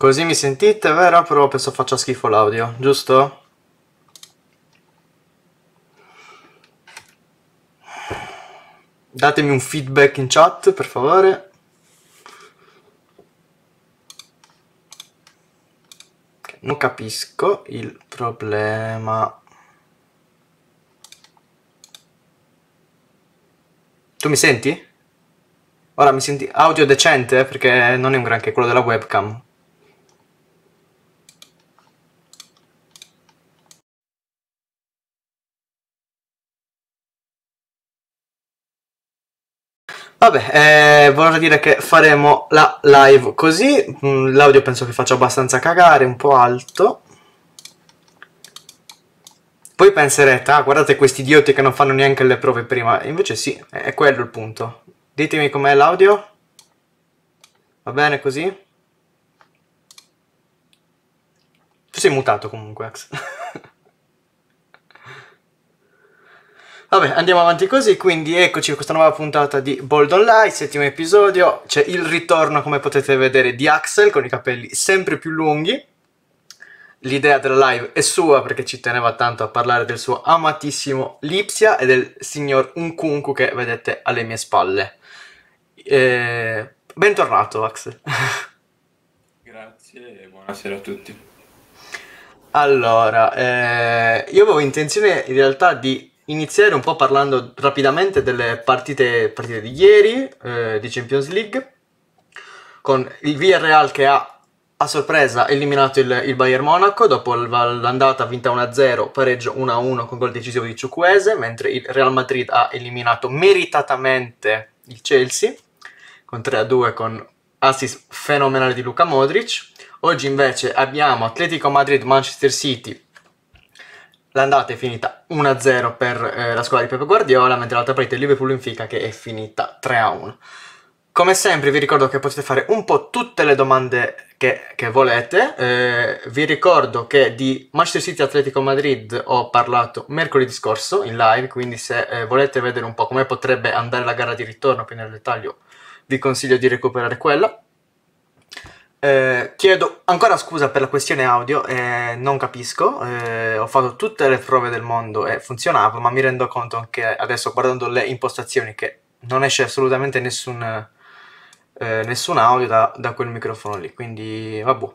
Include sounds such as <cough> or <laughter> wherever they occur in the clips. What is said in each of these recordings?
Così mi sentite, vero? Però penso faccia schifo l'audio, giusto? Datemi un feedback in chat, per favore. Non capisco il problema. Tu mi senti? Ora mi senti audio decente eh, perché non è un granché quello della webcam. Vabbè, eh, vorrei dire che faremo la live così, mm, l'audio penso che faccia abbastanza cagare, un po' alto. Poi penserete, ah guardate questi idioti che non fanno neanche le prove prima, invece sì, è quello il punto. Ditemi com'è l'audio, va bene così? Tu sei mutato comunque, Ax. <laughs> Vabbè, andiamo avanti così, quindi eccoci a questa nuova puntata di Bold Online, settimo episodio, c'è il ritorno, come potete vedere, di Axel con i capelli sempre più lunghi. L'idea della live è sua perché ci teneva tanto a parlare del suo amatissimo Lipsia e del signor Unkunku che vedete alle mie spalle. E... Eh, bentornato Axel. <laughs> Grazie e buonasera a tutti. Allora, eh, io avevo intenzione in realtà di iniziare un po' parlando rapidamente delle partite, partite di ieri eh, di Champions League, con il Villarreal che ha a sorpresa eliminato il, il Bayern Monaco dopo l'andata vinta 1-0, pareggio 1-1 con gol decisivo di Ciucuese, mentre il Real Madrid ha eliminato meritatamente il Chelsea con 3-2 con assist fenomenale di Luca Modric. Oggi invece abbiamo Atletico Madrid-Manchester City L'andata è finita 1-0 per eh, la squadra di Pepe Guardiola, mentre l'altra partita è Liverpool in Fica che è finita 3-1. Come sempre vi ricordo che potete fare un po' tutte le domande che, che volete, eh, vi ricordo che di Manchester City Atletico Madrid ho parlato mercoledì scorso in live, quindi se eh, volete vedere un po' come potrebbe andare la gara di ritorno più nel dettaglio vi consiglio di recuperare quella. Eh, chiedo ancora scusa per la questione audio, eh, non capisco, eh, ho fatto tutte le prove del mondo e funzionava, ma mi rendo conto anche adesso guardando le impostazioni che non esce assolutamente nessun, eh, nessun audio da, da, quel microfono lì, quindi vabbè.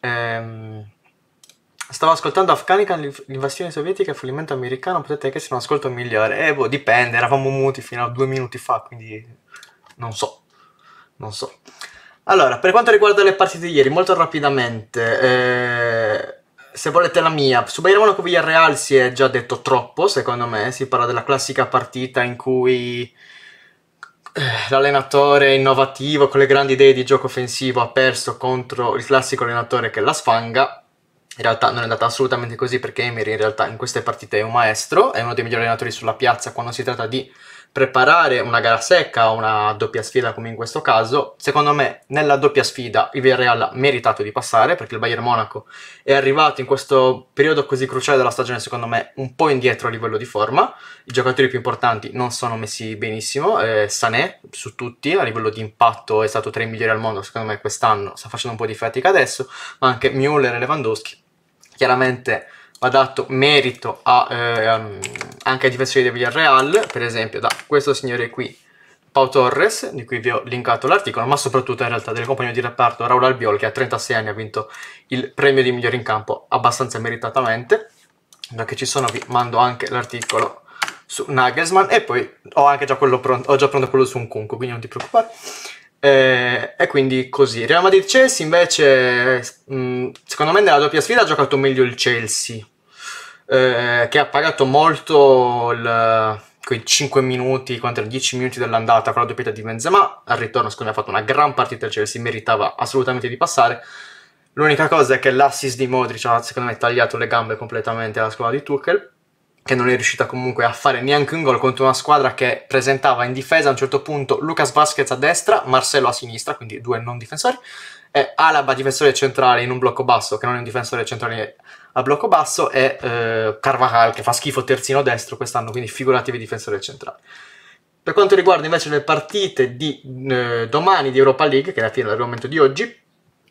Ehm, stavo ascoltando Afghanistan, l'invasione sovietica, il fallimento americano, potete che sia un ascolto migliore, eh boh, dipende, eravamo muti fino a due minuti fa, quindi non so, non so. Allora, per quanto riguarda le partite di ieri, molto rapidamente, eh, se volete la mia, su Bayern Monaco Villarreal si è già detto troppo, secondo me, si parla della classica partita in cui eh, l'allenatore innovativo con le grandi idee di gioco offensivo ha perso contro il classico allenatore che la sfanga. In realtà non è andata assolutamente così perché Emery in realtà in queste partite è un maestro, è uno dei migliori allenatori sulla piazza quando si tratta di preparare una gara secca, o una doppia sfida come in questo caso, secondo me nella doppia sfida il Villarreal ha meritato di passare perché il Bayern Monaco è arrivato in questo periodo così cruciale della stagione secondo me un po' indietro a livello di forma, i giocatori più importanti non sono messi benissimo, eh, Sané su tutti a livello di impatto è stato tra i migliori al mondo secondo me quest'anno, sta facendo un po' di fatica adesso, ma anche Müller e Lewandowski chiaramente ha dato merito a, eh, ehm, anche ai difensori di Villarreal, per esempio da questo signore qui, Pau Torres, di cui vi ho linkato l'articolo, ma soprattutto in realtà del compagno di reparto Raul Albiol, che a 36 anni ha vinto il premio di migliore in campo abbastanza meritatamente. Da che ci sono vi mando anche l'articolo su Nagelsmann e poi ho anche già quello pronto, ho già pronto quello su un Kunko, quindi non ti preoccupare. E, eh, e, quindi così. Real Madrid-Chelsea invece, mh, mm, secondo me nella doppia sfida ha giocato meglio il Chelsea, eh, che ha pagato molto il, quei 5 minuti, quanto 10 minuti dell'andata con la doppietta di Benzema. Al ritorno, secondo me, ha fatto una gran partita il Chelsea, meritava assolutamente di passare. L'unica cosa è che l'assist di Modric ha, secondo me, tagliato le gambe completamente alla squadra di Tuchel che non è riuscita comunque a fare neanche un gol contro una squadra che presentava in difesa a un certo punto Lucas Vasquez a destra, Marcello a sinistra, quindi due non difensori, e Alaba difensore centrale in un blocco basso, che non è un difensore centrale a blocco basso, e eh, Carvajal che fa schifo terzino destro quest'anno, quindi figurativi difensore centrale. Per quanto riguarda invece le partite di eh, domani di Europa League, che è la fine è l'argomento di oggi,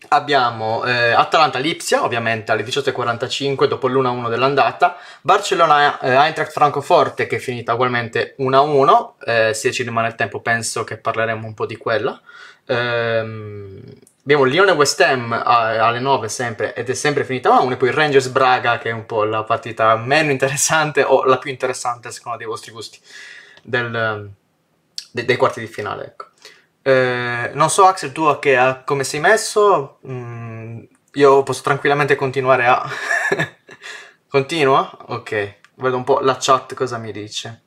abbiamo eh, Atalanta-Lipsia ovviamente alle 18.45 dopo l'1-1 dell'andata Barcellona-Eintracht eh, Francoforte che è finita ugualmente 1-1 eh, se ci rimane il tempo penso che parleremo un po' di quella ehm, abbiamo Lione-West Ham alle 9 sempre ed è sempre finita 1-1 e poi Rangers-Braga che è un po' la partita meno interessante o la più interessante secondo dei vostri gusti del, de dei quarti di finale ecco eh, non so Axel tu che, a come sei messo, mm, io posso tranquillamente continuare a... <laughs> Continua? Ok, vedo un po' la chat cosa mi dice.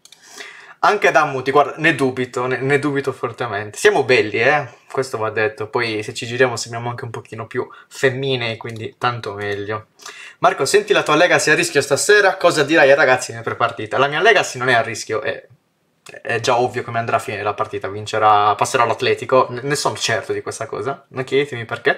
Anche da Muti, guarda, ne dubito, ne, ne, dubito fortemente. Siamo belli, eh? Questo va detto. Poi se ci giriamo sembriamo anche un pochino più femminei, quindi tanto meglio. Marco, senti la tua Legacy a rischio stasera? Cosa dirai ai ragazzi in prepartita? La mia Legacy non è a rischio, è è già ovvio come andrà a finire la partita, vincerà, passerà l'Atletico, ne sono certo di questa cosa, non chiedetemi perché.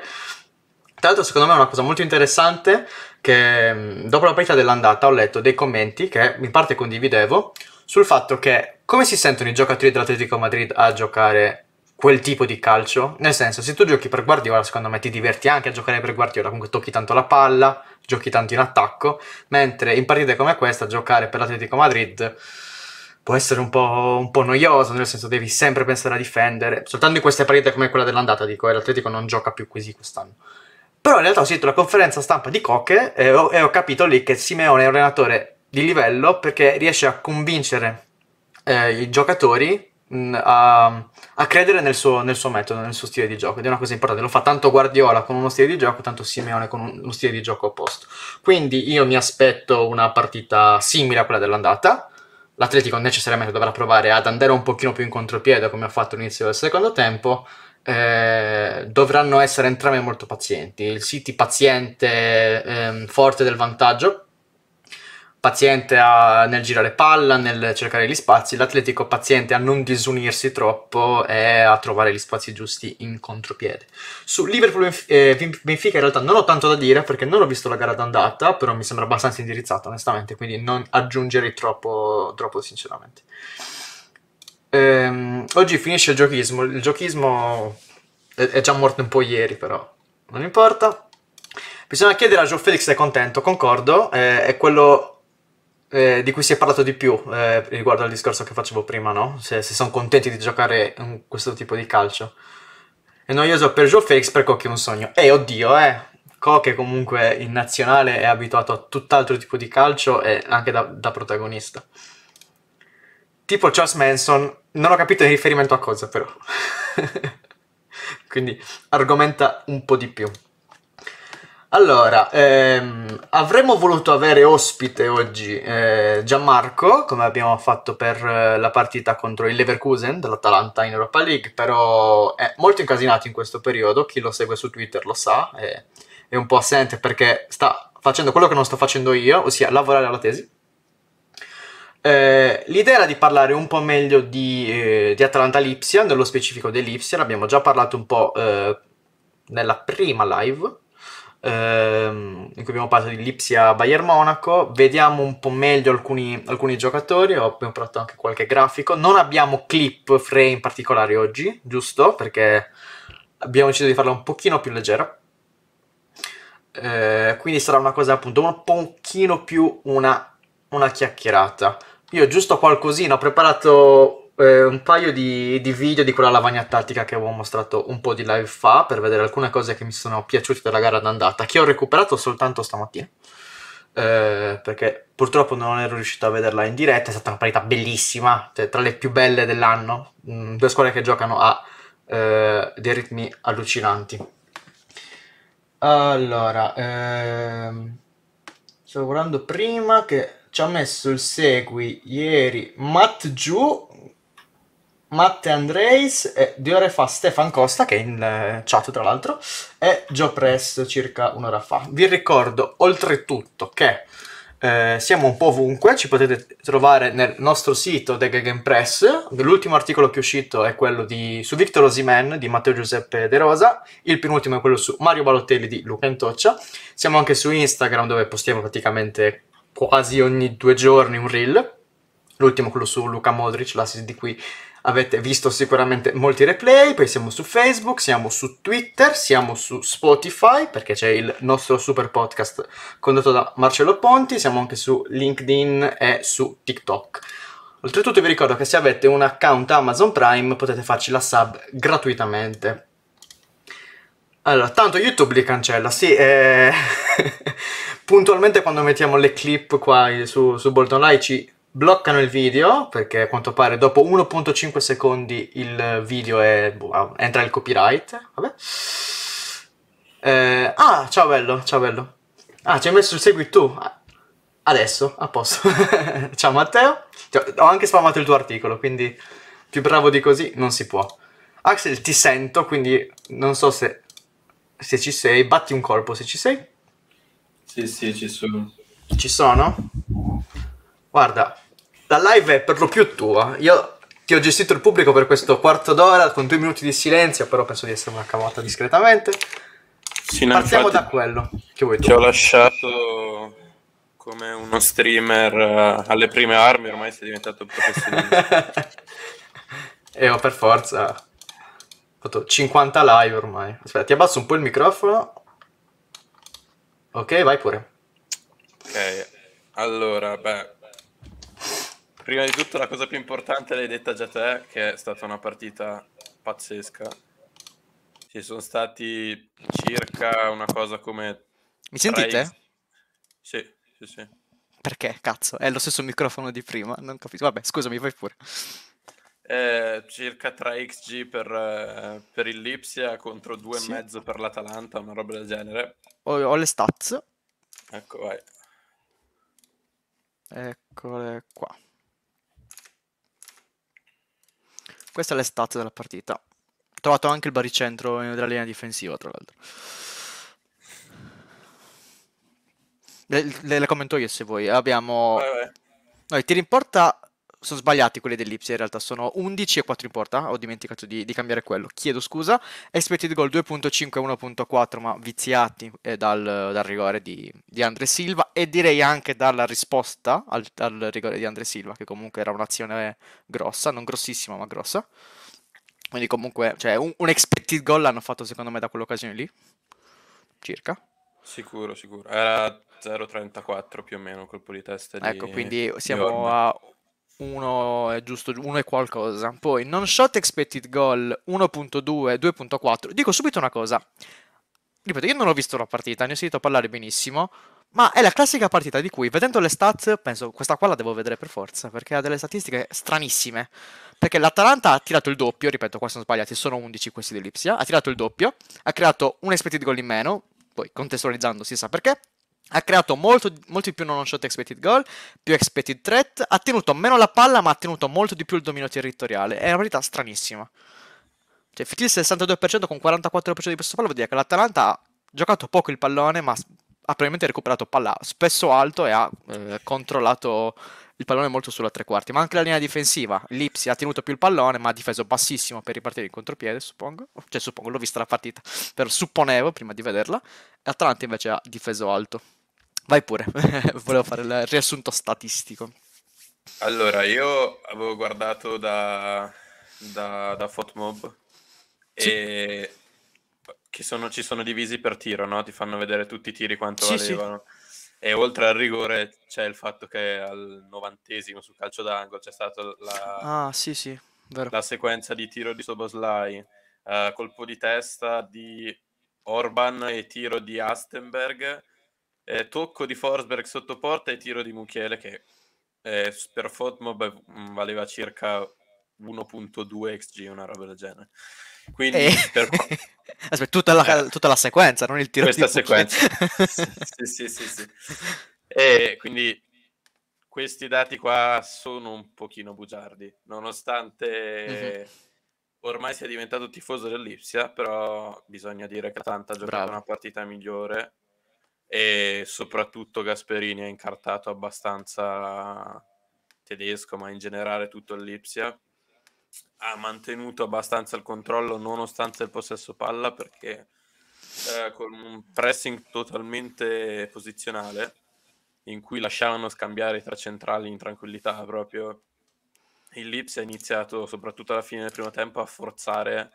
Tra l'altro secondo me è una cosa molto interessante che mm, dopo la partita dell'andata ho letto dei commenti che in parte condividevo sul fatto che come si sentono i giocatori dell'Atletico Madrid a giocare quel tipo di calcio? Nel senso, se tu giochi per Guardiola, secondo me ti diverti anche a giocare per Guardiola, comunque tocchi tanto la palla, giochi tanto in attacco, mentre in partite come questa giocare per l'Atletico Madrid può essere un po', un po', noioso, nel senso devi sempre pensare a difendere, soltanto in queste partite come quella dell'andata, dico, eh, l'Atletico non gioca più così quest'anno. Però in realtà ho sentito la conferenza stampa di Coche e eh, ho, e ho capito lì che Simeone è un allenatore di livello perché riesce a convincere eh, i giocatori mh, a, a, credere nel suo, nel suo, metodo, nel suo stile di gioco, ed è una cosa importante. Lo fa tanto Guardiola con uno stile di gioco, tanto Simeone con uno stile di gioco opposto. Quindi io mi aspetto una partita simile a quella dell'andata l'Atletico necessariamente dovrà provare ad andare un pochino più in contropiede come ha fatto all'inizio del secondo tempo. Eh, dovranno essere entrambi molto pazienti. Il City paziente, ehm, forte del vantaggio, paziente a, nel girare palla, nel cercare gli spazi, l'Atletico paziente a non disunirsi troppo e a trovare gli spazi giusti in contropiede. Su Liverpool e eh, Benfica in realtà non ho tanto da dire perché non ho visto la gara d'andata, però mi sembra abbastanza indirizzata onestamente, quindi non aggiungerei troppo, troppo sinceramente. Ehm, oggi finisce il giochismo, il giochismo è, è già morto un po' ieri però, non importa. Bisogna chiedere a Joe Felix se è contento, concordo, eh, è quello eh, di cui si è parlato di più eh, riguardo al discorso che facevo prima, no? Se, se sono contenti di giocare in questo tipo di calcio. È noioso per Joe Felix, perché Cocchi è un sogno. E eh, oddio, eh! Cocchi comunque in nazionale è abituato a tutt'altro tipo di calcio e anche da, da protagonista. Tipo Charles Manson, non ho capito il riferimento a cosa però. <laughs> Quindi argomenta un po' di più. Allora, ehm, avremmo voluto avere ospite oggi eh, Gianmarco, come abbiamo fatto per eh, la partita contro il Leverkusen dell'Atalanta in Europa League, però è molto incasinato in questo periodo, chi lo segue su Twitter lo sa, è, è un po' assente perché sta facendo quello che non sto facendo io, ossia lavorare alla tesi. Eh, l'idea era di parlare un po' meglio di, eh, di Atalanta Lipsia, nello specifico dell'Ipsia, l'abbiamo già parlato un po' eh, nella prima live ehm, in cui abbiamo parlato di Lipsia Bayern Monaco, vediamo un po' meglio alcuni, alcuni giocatori, ho preparato anche qualche grafico, non abbiamo clip frame particolari oggi, giusto? Perché abbiamo deciso di farla un pochino più leggera. Eh, quindi sarà una cosa appunto un pochino più una, una chiacchierata. Io giusto qualcosina ho preparato eh, un paio di, di, video di quella lavagna tattica che avevo mostrato un po' di live fa per vedere alcune cose che mi sono piaciute della gara d'andata, che ho recuperato soltanto stamattina. Eh, perché purtroppo non ero riuscito a vederla in diretta, è stata una partita bellissima, cioè, tra le più belle dell'anno, mh, mm, due squadre che giocano a eh, dei ritmi allucinanti. Allora, ehm, stavo guardando prima che ci ha messo il segui ieri Matt Giù Matte Andreis, e due ore fa Stefan Costa, che è in eh, chat tra l'altro, e Joe Press circa un'ora fa. Vi ricordo oltretutto che eh, siamo un po' ovunque, ci potete trovare nel nostro sito The Gegen Press, l'ultimo articolo che è uscito è quello di, su Victor Osimen di Matteo Giuseppe De Rosa, il penultimo è quello su Mario Balotelli di Luca Intoccia, siamo anche su Instagram dove postiamo praticamente quasi ogni due giorni un reel, l'ultimo è quello su Luca Modric, l'assist di qui avete visto sicuramente molti replay, poi siamo su Facebook, siamo su Twitter, siamo su Spotify perché c'è il nostro super podcast condotto da Marcello Ponti, siamo anche su LinkedIn e su TikTok. Oltretutto vi ricordo che se avete un account Amazon Prime potete farci la sub gratuitamente. Allora, tanto YouTube li cancella, sì, eh... <laughs> puntualmente quando mettiamo le clip qua su, su Bolt Online ci bloccano il video perché a quanto pare dopo 1.5 secondi il video è, boh, ah, entra il copyright. Vabbè. Eh, ah, ciao bello, ciao bello. Ah, ci hai messo il segui tu. Adesso, a posto. <laughs> ciao Matteo. Cioè, ho anche spammato il tuo articolo, quindi più bravo di così non si può. Axel, ti sento, quindi non so se, se ci sei. Batti un colpo se ci sei. Sì, sì, ci sono. Ci sono? Guarda, la live è per lo più tua. Io ti ho gestito il pubblico per questo quarto d'ora con due minuti di silenzio, però penso di essere una cavata discretamente. Sì, no, Partiamo da quello che vuoi tu. Ti ho lasciato come uno streamer eh, alle prime armi, ormai sei diventato un professionista. <laughs> e ho per forza fatto 50 live ormai. Aspetta, ti abbasso un po' il microfono. Ok, vai pure. Ok, allora, beh, Prima di tutto la cosa più importante l'hai detta già te, che è stata una partita pazzesca. Ci sono stati circa una cosa come... Mi sentite? Tre... Sì, sì, sì. Perché? Cazzo, è lo stesso microfono di prima, non capisco. Vabbè, scusami, vai pure. Eh, circa 3 XG per, eh, per il Lipsia contro 2,5 sì. per l'Atalanta, una roba del genere. Ho, ho le stats. Ecco, vai. Eccole qua. Questa è le stat della partita. Ho trovato anche il baricentro della linea difensiva, tra l'altro. Le, le, le commento io se vuoi. Abbiamo... Vai, vai. No, i tiri in porta sono sbagliati quelli dell'Ipsia in realtà, sono 11 e 4 in porta, ho dimenticato di, di cambiare quello, chiedo scusa, expected goal 2.5 e 1.4 ma viziati eh, dal, dal, rigore di, di Andre Silva e direi anche dalla risposta al, al rigore di Andre Silva che comunque era un'azione grossa, non grossissima ma grossa, quindi comunque cioè, un, un expected goal l'hanno fatto secondo me da quell'occasione lì, circa. Sicuro, sicuro, era 0.34 più o meno colpo di testa. Ecco, di... quindi siamo a 1 è giusto, 1 è qualcosa. Poi non shot expected goal 1.2, 2.4. Dico subito una cosa. Ripeto, io non ho visto la partita, ne ho sentito parlare benissimo. Ma è la classica partita di cui, vedendo le stats, penso questa qua la devo vedere per forza, perché ha delle statistiche stranissime. Perché l'Atalanta ha tirato il doppio, ripeto, qua sono sbagliati, sono 11 questi di Lipsia, ha tirato il doppio, ha creato un expected goal in meno, poi contestualizzando si sa perché, ha creato molto, molto più non shot expected goal, più expected threat, ha tenuto meno la palla ma ha tenuto molto di più il dominio territoriale. È una partita stranissima. Cioè, il 62% con 44% di questo palla vuol dire che l'Atalanta ha giocato poco il pallone ma ha probabilmente recuperato palla spesso alto e ha eh, controllato il pallone molto sulla tre quarti, ma anche la linea difensiva. Lipsi ha tenuto più il pallone, ma ha difeso bassissimo per ripartire in contropiede, suppongo. Cioè, suppongo, l'ho vista la partita, però supponevo prima di vederla. Atalanta invece ha difeso alto. Vai pure, <laughs> volevo fare il riassunto statistico. Allora, io avevo guardato da, da, da Fotmob sì. e che sono, ci sono divisi per tiro, no? Ti fanno vedere tutti i tiri quanto sì, valevano. Sì. E oltre al rigore c'è il fatto che al novantesimo sul calcio d'angolo c'è stata la, ah, sì, la sequenza di tiro di Soboslai, uh, colpo di testa di Orban e tiro di Astenberg eh, tocco di Forsberg sotto porta e tiro di Muchiele che eh, per Fotmob mm, valeva circa 1.2 XG, una roba del genere. Quindi e... Eh, per... <laughs> Aspetta, tutta la, eh. tutta la, sequenza, non il tiro Questa sequenza. <laughs> sì, sì, sì, sì. E eh, quindi questi dati qua sono un pochino bugiardi, nonostante mm-hmm. ormai sia diventato tifoso dell'Ipsia, però bisogna dire che Atalanta ha giocato Bravo. una partita migliore e soprattutto Gasperini ha incartato abbastanza tedesco, ma in generale tutto il Lipsia. Ha mantenuto abbastanza il controllo nonostante il possesso palla perché eh, con un pressing totalmente posizionale in cui lasciavano scambiare i tre centrali in tranquillità proprio il Lips ha iniziato soprattutto alla fine del primo tempo a forzare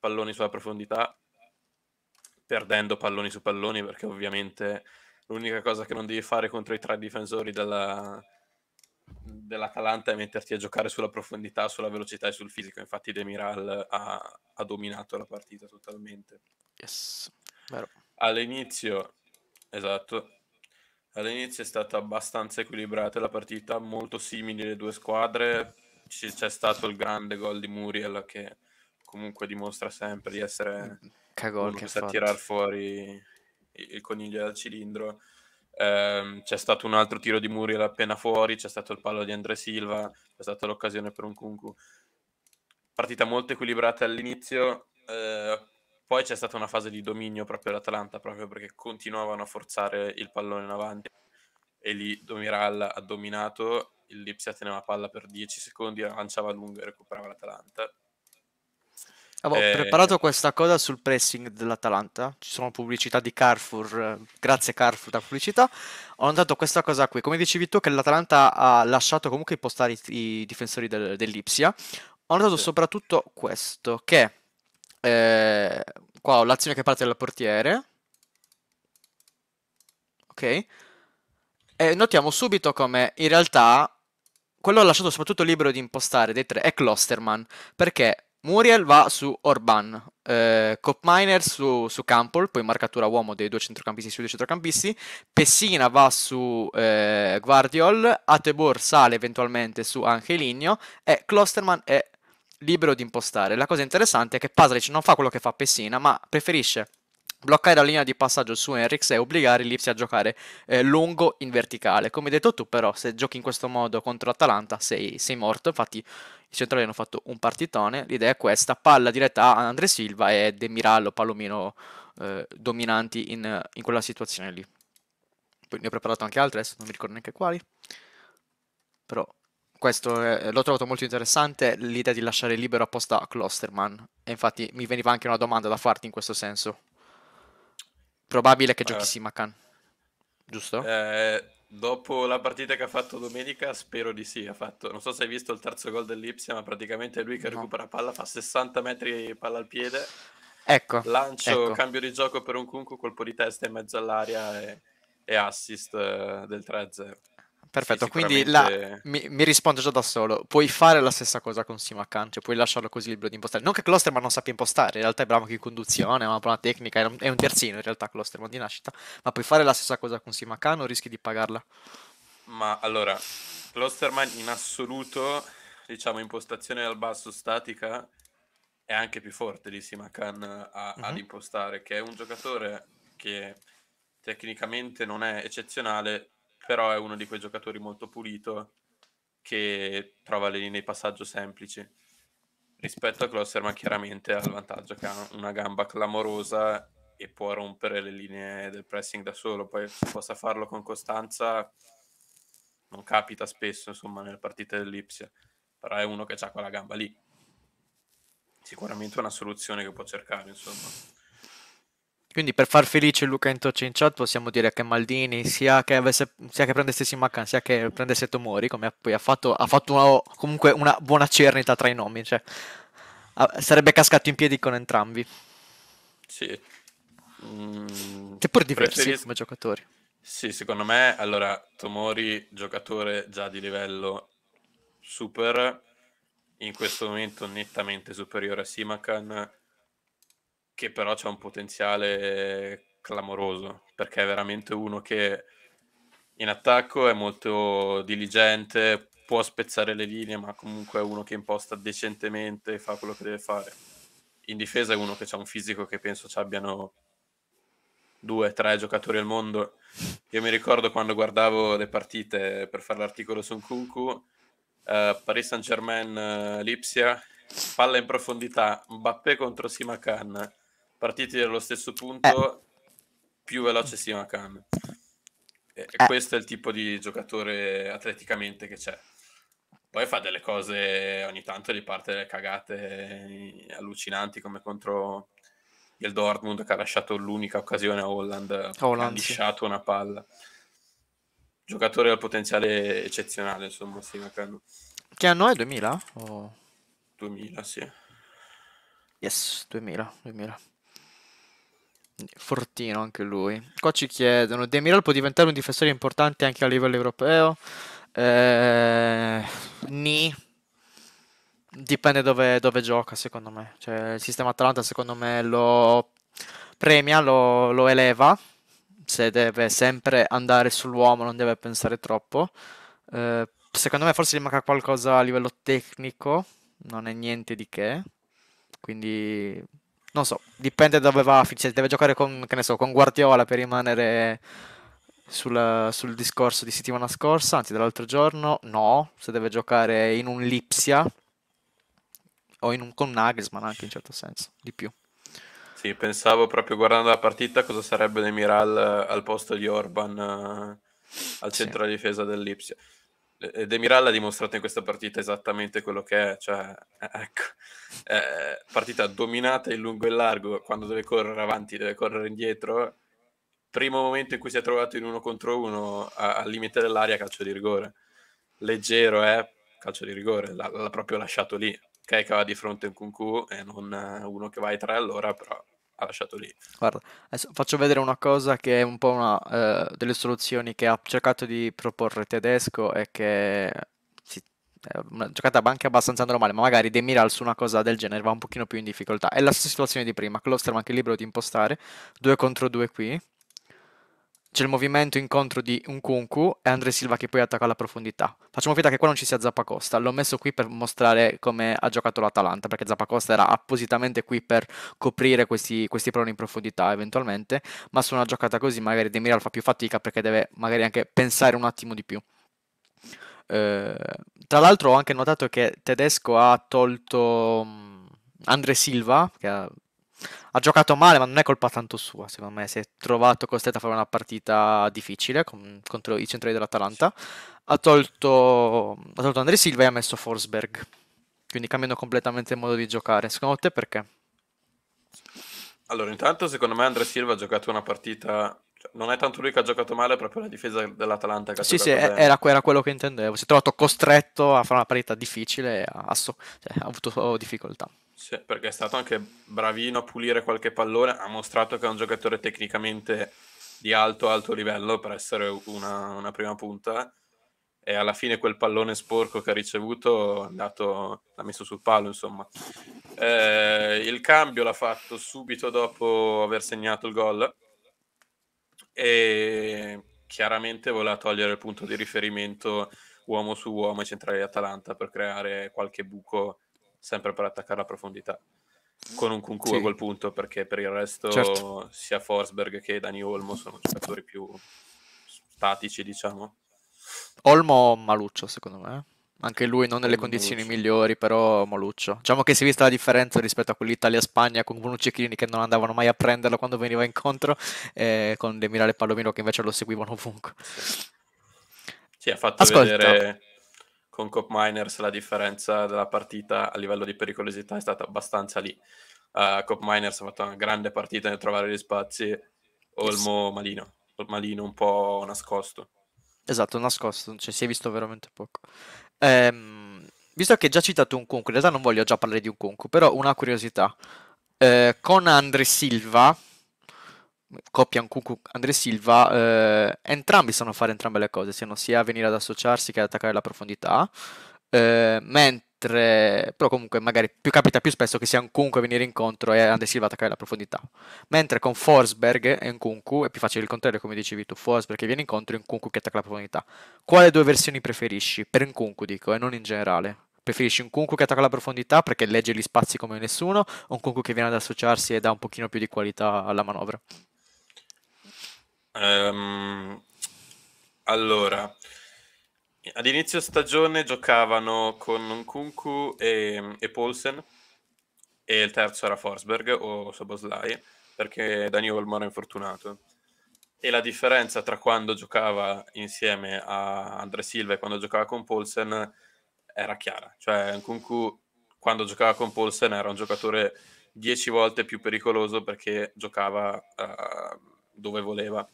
palloni sulla profondità perdendo palloni su palloni perché ovviamente l'unica cosa che non devi fare contro i tre difensori della, dell'Atalanta è metterti a giocare sulla profondità, sulla velocità e sul fisico. Infatti, Demiral ha, ha dominato la partita totalmente. Yes, vero. All'inizio, esatto. All'inizio è stata abbastanza equilibrata la partita, molto simili le due squadre. c'è stato il grande gol di Muriel che comunque dimostra sempre di essere mm-hmm gol che sa tirar fuori il coniglio dal cilindro. Um, c'è stato un altro tiro di Muriel appena fuori, c'è stato il palo di Andre Silva, c'è stata l'occasione per un Kunku. Partita molto equilibrata all'inizio, uh, poi c'è stata una fase di dominio proprio dell'Atalanta, proprio perché continuavano a forzare il pallone in avanti e lì Domiral ha dominato, il Lipsia teneva palla per 10 secondi, la lanciava lunga e recuperava l'Atalanta. Avevo eh... preparato questa cosa sul pressing dell'Atalanta, ci sono pubblicità di Carrefour, eh, grazie Carrefour da pubblicità, ho notato questa cosa qui, come dicevi tu che l'Atalanta ha lasciato comunque impostare i, difensori del, dell'Ipsia, ho notato sì. soprattutto questo, che eh, qua ho l'azione che parte dal portiere, ok? E notiamo subito come in realtà quello ha lasciato soprattutto libero di impostare dei tre è Klosterman, perché Muriel va su Orban, eh, Copminer su, su Campol, poi marcatura uomo dei due centrocampisti sui due centrocampisti, Pessina va su eh, Guardiol, Atebor sale eventualmente su Angeligno e Klosterman è libero di impostare. La cosa interessante è che Pasric non fa quello che fa Pessina, ma preferisce Bloccare la linea di passaggio su Enrix e obbligare Lipsi a giocare eh, lungo in verticale. Come hai detto tu, però, se giochi in questo modo contro l'Atalanta sei, sei morto. Infatti, i centrali hanno fatto un partitone. L'idea è questa: palla diretta a Andre Silva e De Mirallo, Palomino eh, dominanti in, in, quella situazione lì. Poi ne ho preparato anche altre, adesso non mi ricordo neanche quali. Però questo eh, l'ho trovato molto interessante, l'idea di lasciare libero apposta a Klosterman. E infatti mi veniva anche una domanda da farti in questo senso. Probabile che eh. giochi eh. Simakan, giusto? Eh, dopo la partita che ha fatto domenica, spero di sì. Ha fatto, non so se hai visto il terzo gol dell'Ipsia, ma praticamente è lui che no. recupera palla, fa 60 metri palla al piede. Ecco. Lancio, ecco. cambio di gioco per un Kunku, colpo di testa in mezzo all'aria e, e assist eh, del 3-0. Perfetto, sì, quindi la, mi, mi, rispondo già da solo. Puoi fare la stessa cosa con Simacan, cioè puoi lasciarlo così libero di impostare. Non che Klosterman non sappia impostare, in realtà è bravo anche in conduzione, ha una buona tecnica, è un, è un terzino in realtà Klosterman di nascita, ma puoi fare la stessa cosa con Simacan o rischi di pagarla? Ma allora, Klosterman in assoluto, diciamo impostazione dal basso statica, è anche più forte di Simacan a, mm-hmm. ad mhm. impostare, che è un giocatore che tecnicamente non è eccezionale, però è uno di quei giocatori molto pulito che trova le linee di passaggio semplici. Rispetto a Klosserman chiaramente ha il vantaggio che ha una gamba clamorosa e può rompere le linee del pressing da solo, poi se possa farlo con costanza non capita spesso insomma nelle partite dell'Ipsia, però è uno che ha quella gamba lì. Sicuramente è una soluzione che può cercare, insomma. Quindi per far felice Luca Intocci in chat possiamo dire che Maldini sia che, avesse, sia che prendesse Simacan sia che prendesse Tomori, come poi ha fatto, ha fatto una, comunque una buona cernita tra i nomi, cioè, sarebbe cascato in piedi con entrambi. Sì. Mm, diversi preferis- come giocatori. Sì, secondo me, allora, Tomori, giocatore già di livello super, in questo momento nettamente superiore a Simacan, che però c'è un potenziale clamoroso, perché è veramente uno che in attacco è molto diligente, può spezzare le linee, ma comunque è uno che imposta decentemente e fa quello che deve fare. In difesa è uno che ha un fisico che penso ci abbiano due, tre giocatori al mondo. Io mi ricordo quando guardavo le partite per fare l'articolo su Nkunku, uh, Paris Saint-Germain, uh, Lipsia, palla in profondità, Mbappé contro Simacan, partiti dallo stesso punto, eh. più veloce si va E, eh. questo è il tipo di giocatore atleticamente che c'è. Poi fa delle cose, ogni tanto gli parte delle cagate allucinanti come contro il Dortmund che ha lasciato l'unica occasione a Holland, Holland ha lisciato sì. una palla. Giocatore dal potenziale eccezionale, insomma, sì, credo. Che anno è? 2000? Oh. 2000, sì. Yes, 2000, 2000. Fortino anche lui. Qua ci chiedono, Demiral può diventare un difensore importante anche a livello europeo? Eh, ni. Dipende dove, dove, gioca, secondo me. Cioè, il sistema Atalanta, secondo me, lo premia, lo, lo eleva. Se deve sempre andare sull'uomo, non deve pensare troppo. Eh, secondo me, forse gli manca qualcosa a livello tecnico. Non è niente di che. Quindi non so, dipende da dove va, cioè, deve giocare con, so, con, Guardiola per rimanere sul, sul, discorso di settimana scorsa, anzi dell'altro giorno, no, se deve giocare in un Lipsia o un, con Nagelsmann anche in certo senso, di più. Sì, pensavo proprio guardando la partita cosa sarebbe Demiral al posto di Orban eh, al centro sì. della difesa dell'Ipsia. Eh, Demiral ha dimostrato in questa partita esattamente quello che è, cioè, eh, ecco, eh, partita dominata in lungo e largo, quando deve correre avanti, deve correre indietro. Primo momento in cui si è trovato in uno contro uno, al limite dell'aria calcio di rigore. Leggero, eh, calcio di rigore, l'ha, l'ha proprio lasciato lì. Ok, che va di fronte un Kunku e non eh, uno che va ai tre all'ora, però ha lasciato lì. Guarda, adesso faccio vedere una cosa che è un po' una eh, delle soluzioni che ha cercato di proporre Tedesco e che sì, è una giocata anche abbastanza normale, ma magari De Miral su una cosa del genere va un pochino più in difficoltà. È la stessa situazione di prima, Klosterman che è libero di impostare, 2 contro 2 qui, c'è il movimento incontro di Nkunku e Andre Silva che poi attacca alla profondità. Facciamo finta che qua non ci sia Zappacosta, l'ho messo qui per mostrare come ha giocato l'Atalanta, perché Zappacosta era appositamente qui per coprire questi, questi in profondità eventualmente, ma su una giocata così magari Demiral fa più fatica perché deve magari anche pensare un attimo di più. Eh, tra l'altro ho anche notato che Tedesco ha tolto mm, Andre Silva, che ha ha giocato male, ma non è colpa tanto sua, secondo me. Si è trovato costretto a fare una partita difficile con, contro i centrali dell'Atalanta. Ha tolto, ha tolto Andre Silva e ha messo Forsberg. Quindi cambiano completamente il modo di giocare. Secondo te perché? Allora, intanto secondo me Andre Silva ha giocato una partita cioè, non è tanto lui che ha giocato male, è proprio la difesa dell'Atalanta che ha sì, giocato Sì, sì, era, era, quello che intendevo. Si è trovato costretto a fare una partita difficile e ha, cioè, ha, avuto difficoltà. Sì, perché è stato anche bravino a pulire qualche pallone, ha mostrato che è un giocatore tecnicamente di alto, alto livello per essere una, una prima punta e alla fine quel pallone sporco che ha ricevuto è andato, l'ha messo sul palo insomma eh, il cambio l'ha fatto subito dopo aver segnato il gol e chiaramente voleva togliere il punto di riferimento uomo su uomo e centrale di Atalanta per creare qualche buco sempre per attaccare la profondità con un Kunku sì. a quel punto perché per il resto certo. sia Forsberg che Dani Olmo sono giocatori più statici diciamo Olmo Maluccio secondo me anche lui non nelle condizioni Moluccio. migliori, però Moluccio. Diciamo che si è vista la differenza rispetto a quell'Italia-Spagna con Bonucci che non andavano mai a prenderlo quando veniva incontro, e eh, con Demirale e Palomino che invece lo seguivano ovunque. Sì, ha fatto Ascolta. vedere con Cop Miners la differenza della partita a livello di pericolosità è stata abbastanza lì. Uh, eh, Cop Miners ha fatto una grande partita nel trovare gli spazi, Olmo Malino, Malino un po' nascosto. Esatto, nascosto, cioè si è visto veramente poco. Ehm, visto che già citato un conco, in realtà non voglio già parlare di un conco, però una curiosità. Eh, con Andre Silva, coppia Nkunku Andre Silva, eh, entrambi sanno fare entrambe le cose, siano sia venire ad associarsi che ad attaccare la profondità. Eh, mentre mentre però comunque magari più capita più spesso che sia Nkunku a venire incontro e Andre Silva attaccare la profondità. Mentre con Forsberg e Nkunku è più facile il contrario, come dicevi tu, Forsberg che viene incontro e Nkunku che attacca la profondità. Quale due versioni preferisci? Per Nkunku dico, e non in generale. Preferisci un Kunku che attacca la profondità perché legge gli spazi come nessuno o un Kunku che viene ad associarsi e dà un pochino più di qualità alla manovra? Um, allora, All'inizio stagione giocavano con Nkunku e, e Paulsen e il terzo era Forsberg o Soboslai perché Daniel Olmo era infortunato. E la differenza tra quando giocava insieme a Andre Silva e quando giocava con Paulsen era chiara. Cioè Nkunku quando giocava con Paulsen era un giocatore 10 volte più pericoloso perché giocava uh, dove voleva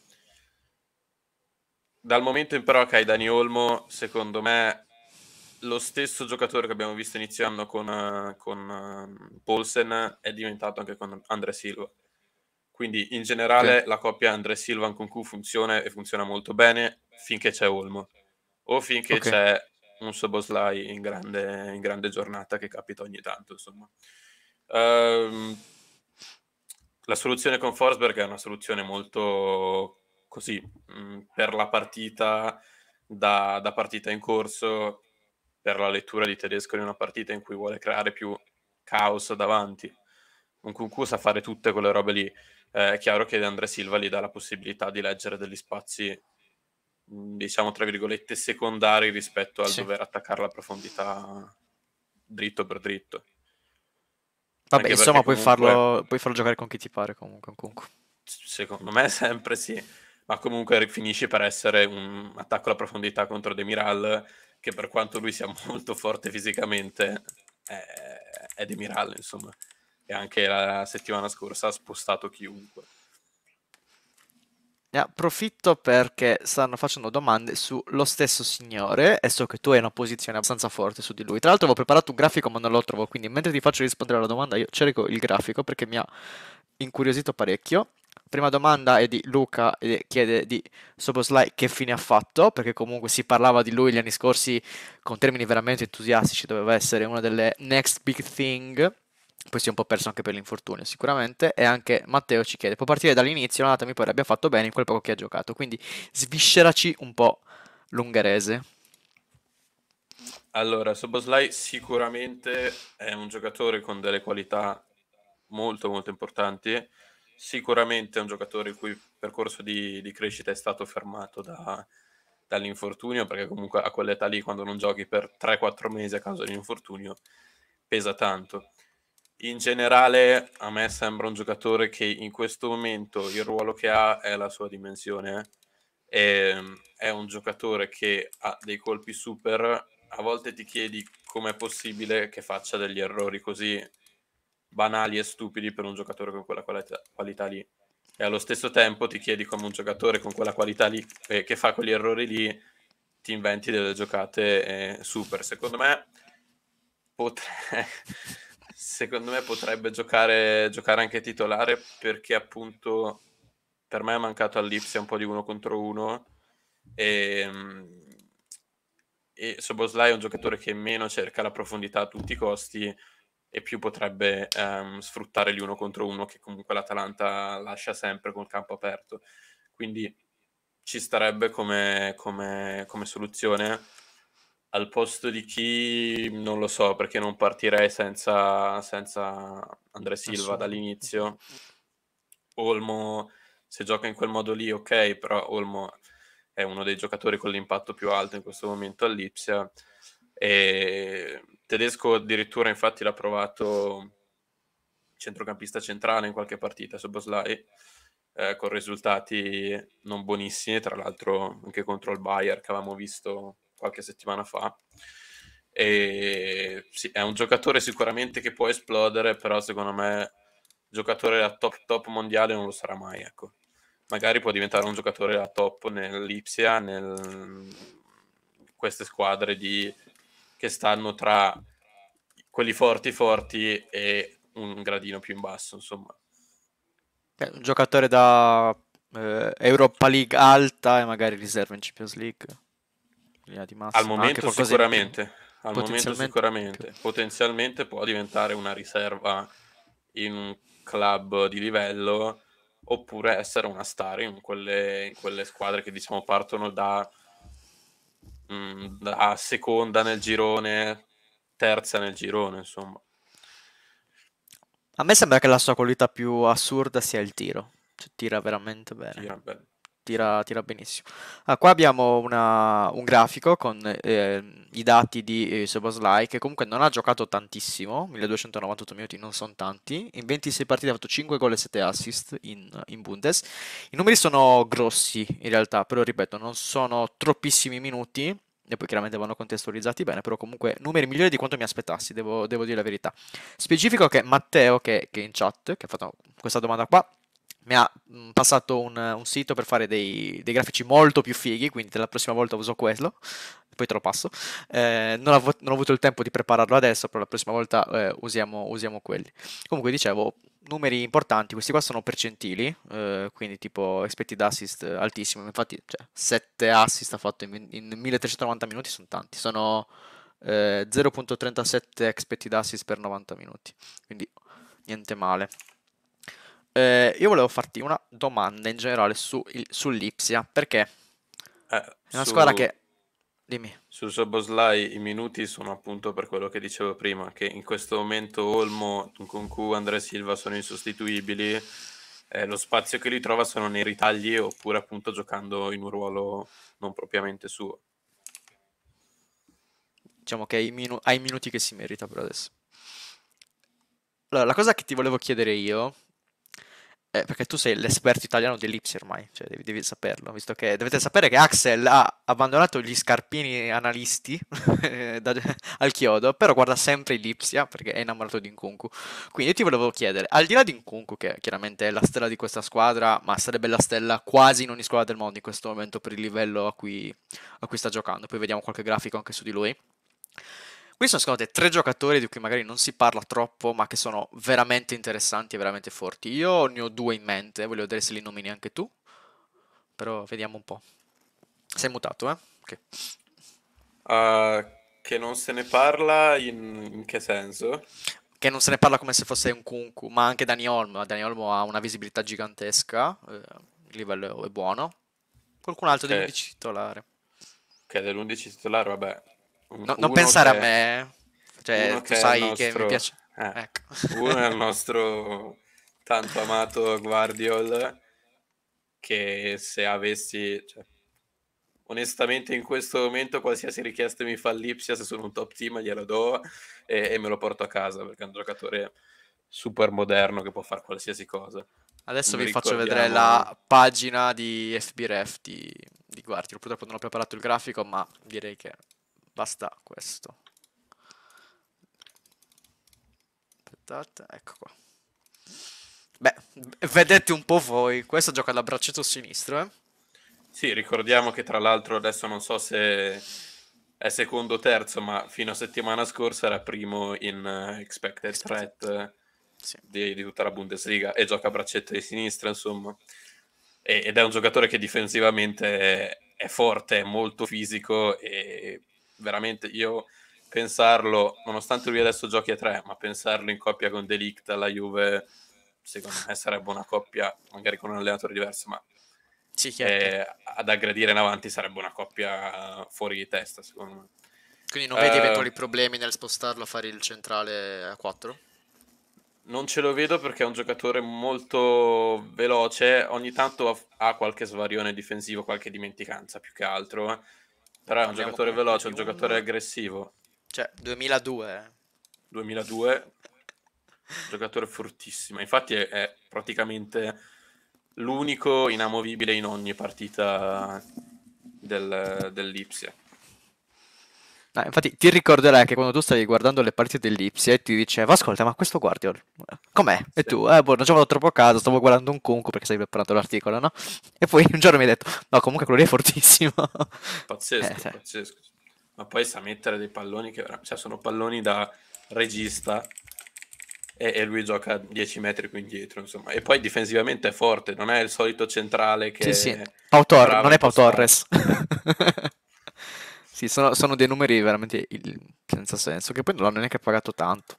dal momento in però che hai Dani Olmo, secondo me lo stesso giocatore che abbiamo visto iniziando anno con, eh, con eh, Paulsen è diventato anche con Andre Silva. Quindi in generale sì. la coppia Andre Silva con Q funziona e funziona molto bene finché c'è Olmo o finché okay. c'è un Soboslai in grande, in grande giornata che capita ogni tanto. Insomma. Um, la soluzione con Forsberg è una soluzione molto così mm, per la partita da, da, partita in corso, per la lettura di tedesco di una partita in cui vuole creare più caos davanti. Un Cucù sa fare tutte quelle robe lì. Eh, è chiaro che Andrea Silva gli dà la possibilità di leggere degli spazi, mm, diciamo tra virgolette, secondari rispetto al sì. dover attaccare la profondità dritto per dritto. Vabbè, insomma, puoi, comunque... farlo, puoi farlo giocare con chi ti pare comunque. comunque. Secondo me <laughs> sempre sì ma comunque finisce per essere un attacco alla profondità contro Demiral, che per quanto lui sia <laughs> molto forte fisicamente, è, è Demiral, insomma. E anche la settimana scorsa ha spostato chiunque. Ne approfitto perché stanno facendo domande sullo stesso signore e so che tu hai una posizione abbastanza forte su di lui. Tra l'altro avevo preparato un grafico ma non lo trovo, quindi mentre ti faccio rispondere alla domanda io cerco il grafico perché mi ha incuriosito parecchio prima domanda è di Luca e chiede di Soboslai che fine ha fatto, perché comunque si parlava di lui gli anni scorsi con termini veramente entusiastici, doveva essere una delle next big thing. Poi si è un po' perso anche per l'infortunio, sicuramente. E anche Matteo ci chiede: può partire dall'inizio? Natami mi pare abbia fatto bene in quel poco che ha giocato. Quindi svisceraci un po' l'ungherese. Allora, Soboslai sicuramente è un giocatore con delle qualità molto molto importanti sicuramente è un giocatore il cui percorso di, di crescita è stato fermato da, dall'infortunio, perché comunque a quell'età lì quando non giochi per 3-4 mesi a causa di un infortunio pesa tanto. In generale a me sembra un giocatore che in questo momento il ruolo che ha è la sua dimensione. È, eh. ehm, è un giocatore che ha dei colpi super, a volte ti chiedi com'è possibile che faccia degli errori così banali e stupidi per un giocatore con quella qualità, lì. E allo stesso tempo ti chiedi come un giocatore con quella qualità lì, eh, che fa quegli errori lì, ti inventi delle giocate eh, super. Secondo me, potre... <laughs> Secondo me potrebbe giocare, giocare anche titolare perché appunto per me è mancato all'Ipsia un po' di uno contro uno e, ehm, e Soboslai è un giocatore che meno cerca la profondità a tutti i costi e più potrebbe ehm, sfruttare gli uno contro uno che comunque l'Atalanta lascia sempre col campo aperto. Quindi ci starebbe come, come, come soluzione al posto di chi non lo so perché non partirei senza, senza Andre Silva dall'inizio. Mm-hmm. Olmo, se gioca in quel modo lì, ok, però Olmo è uno dei giocatori con l'impatto più alto in questo momento all'Ipsia. E Tedesco addirittura infatti l'ha provato centrocampista centrale in qualche partita su Boslai, eh, con risultati non buonissimi, tra l'altro anche contro il Bayer che avevamo visto qualche settimana fa. E, sì, è un giocatore sicuramente che può esplodere, però secondo me giocatore da top top mondiale non lo sarà mai, ecco. Magari può diventare un giocatore da top nell'Ipsia, nel queste squadre di che stanno tra quelli forti forti e un gradino più in basso, insomma. È un giocatore da eh, Europa League alta e magari riserva in Champions League. Massima, al momento sicuramente, al momento sicuramente, potenzialmente può diventare una riserva in un club di livello oppure essere una star in quelle, in quelle squadre che diciamo partono da mh, mm, seconda nel girone, terza nel girone, insomma. A me sembra che la sua qualità più assurda sia il tiro. Cioè, tira veramente bene. Tira bene tira, tira benissimo. Ah, qua abbiamo una, un grafico con eh, i dati di eh, Soboslai che comunque non ha giocato tantissimo, 1298 minuti non sono tanti, in 26 partite ha fatto 5 gol e 7 assist in, in Bundes. I numeri sono grossi in realtà, però ripeto, non sono troppissimi minuti e poi chiaramente vanno contestualizzati bene, però comunque numeri migliori di quanto mi aspettassi, devo, devo dire la verità. Specifico che Matteo, che, che in chat, che ha fatto questa domanda qua, mi ha mm, passato un, un sito per fare dei, dei, grafici molto più fighi, quindi la prossima volta uso quello, poi te lo passo. Eh, non, ho, non, ho, avuto il tempo di prepararlo adesso, però la prossima volta eh, usiamo, usiamo, quelli. Comunque dicevo, numeri importanti, questi qua sono percentili, eh, quindi tipo expected assist altissimo, infatti cioè, 7 assist ha fatto in, in 1390 minuti, sono tanti, sono 0.37 eh, expected assist per 90 minuti, quindi niente male. Eh, io volevo farti una domanda in generale su, il, sull'Ipsia, perché eh, è una su, squadra che... Dimmi. Su Soboslai i minuti sono appunto per quello che dicevo prima, che in questo momento Olmo, Nkunku, Andrea Silva sono insostituibili, eh, lo spazio che li trova sono nei ritagli oppure appunto giocando in un ruolo non propriamente suo. Diciamo che hai, minu- hai i minuti che si merita per adesso. Allora, la cosa che ti volevo chiedere io eh, perché tu sei l'esperto italiano dell'Ipsi ormai, cioè devi, devi, saperlo, visto che dovete sapere che Axel ha abbandonato gli scarpini analisti <laughs> da, al chiodo, però guarda sempre l'Ipsia perché è innamorato di Nkunku. Quindi io ti volevo chiedere, al di là di Nkunku, che chiaramente è la stella di questa squadra, ma sarebbe la stella quasi in ogni squadra del mondo in questo momento per il livello a cui, a cui sta giocando, poi vediamo qualche grafico anche su di lui. Qui sono secondo te tre giocatori di cui magari non si parla troppo, ma che sono veramente interessanti e veramente forti. Io ne ho due in mente, voglio vedere se li nomini anche tu. Però vediamo un po'. Sei mutato, eh? Okay. Uh, che non se ne parla in, in, che senso? Che non se ne parla come se fosse un Kunku, ma anche Dani Olmo. Dani Olmo ha una visibilità gigantesca, eh, il livello è buono. Qualcun altro okay. dell'11 titolare. Ok, dell'11 titolare, vabbè. No, non pensare che... a me, cioè, tu che sai nostro... che mi piace. Eh, ecco. Uno è il <laughs> nostro tanto amato Guardiol, che se avessi... Cioè, onestamente in questo momento qualsiasi richiesta mi fa l'Ipsia, se sono un top team gliela do e, e me lo porto a casa, perché è un giocatore super moderno che può fare qualsiasi cosa. Adesso non vi ricordiamo... faccio vedere la pagina di FBRF di, di Guardiol. Purtroppo non ho preparato il grafico, ma direi che Basta questo. Aspettate, ecco qua. Beh, vedete un po' voi, questo gioca da braccetto sinistro, eh? Sì, ricordiamo che tra l'altro adesso non so se è secondo o terzo, ma fino a settimana scorsa era primo in eh, expected threat eh, sì. di, di, tutta la Bundesliga e gioca a braccetto di sinistra, insomma. E, ed è un giocatore che difensivamente è, è forte, è molto fisico e veramente io pensarlo, nonostante lui adesso giochi a tre, ma pensarlo in coppia con Delict alla Juve, secondo me sarebbe una coppia, magari con un allenatore diverso, ma sì, eh, ad aggredire in avanti sarebbe una coppia eh, fuori di testa, secondo me. Quindi non vedi eh, eventuali problemi nel spostarlo a fare il centrale a 4? Non ce lo vedo perché è un giocatore molto veloce, ogni tanto ha qualche svarione difensivo, qualche dimenticanza più che altro, eh. Però è un giocatore veloce, un giocatore aggressivo. Cioè, 2002. 2002, giocatore fortissimo. Infatti è, è praticamente l'unico inamovibile in ogni partita del, dell'Ipsia. No, ah, infatti ti ricorderai che quando tu stavi guardando le partite dell'Ipsia e ti diceva ascolta ma questo Guardiol com'è? E tu, eh boh, non ci avevo troppo caso, stavo guardando un conco perché stavi preparando l'articolo, no? E poi un giorno mi hai detto no comunque quello lì è fortissimo. <laughs> Pazzesco, eh, pazzesco. Ma poi sa mettere dei palloni che cioè, sono palloni da regista e, e lui gioca 10 metri più indietro, insomma. E poi difensivamente è forte, non è il solito centrale che... Sì, sì, Pau Tor- non è Pau Torres. <laughs> Sì, sono, sono dei numeri veramente il- senza senso, che poi non l'hanno neanche pagato tanto.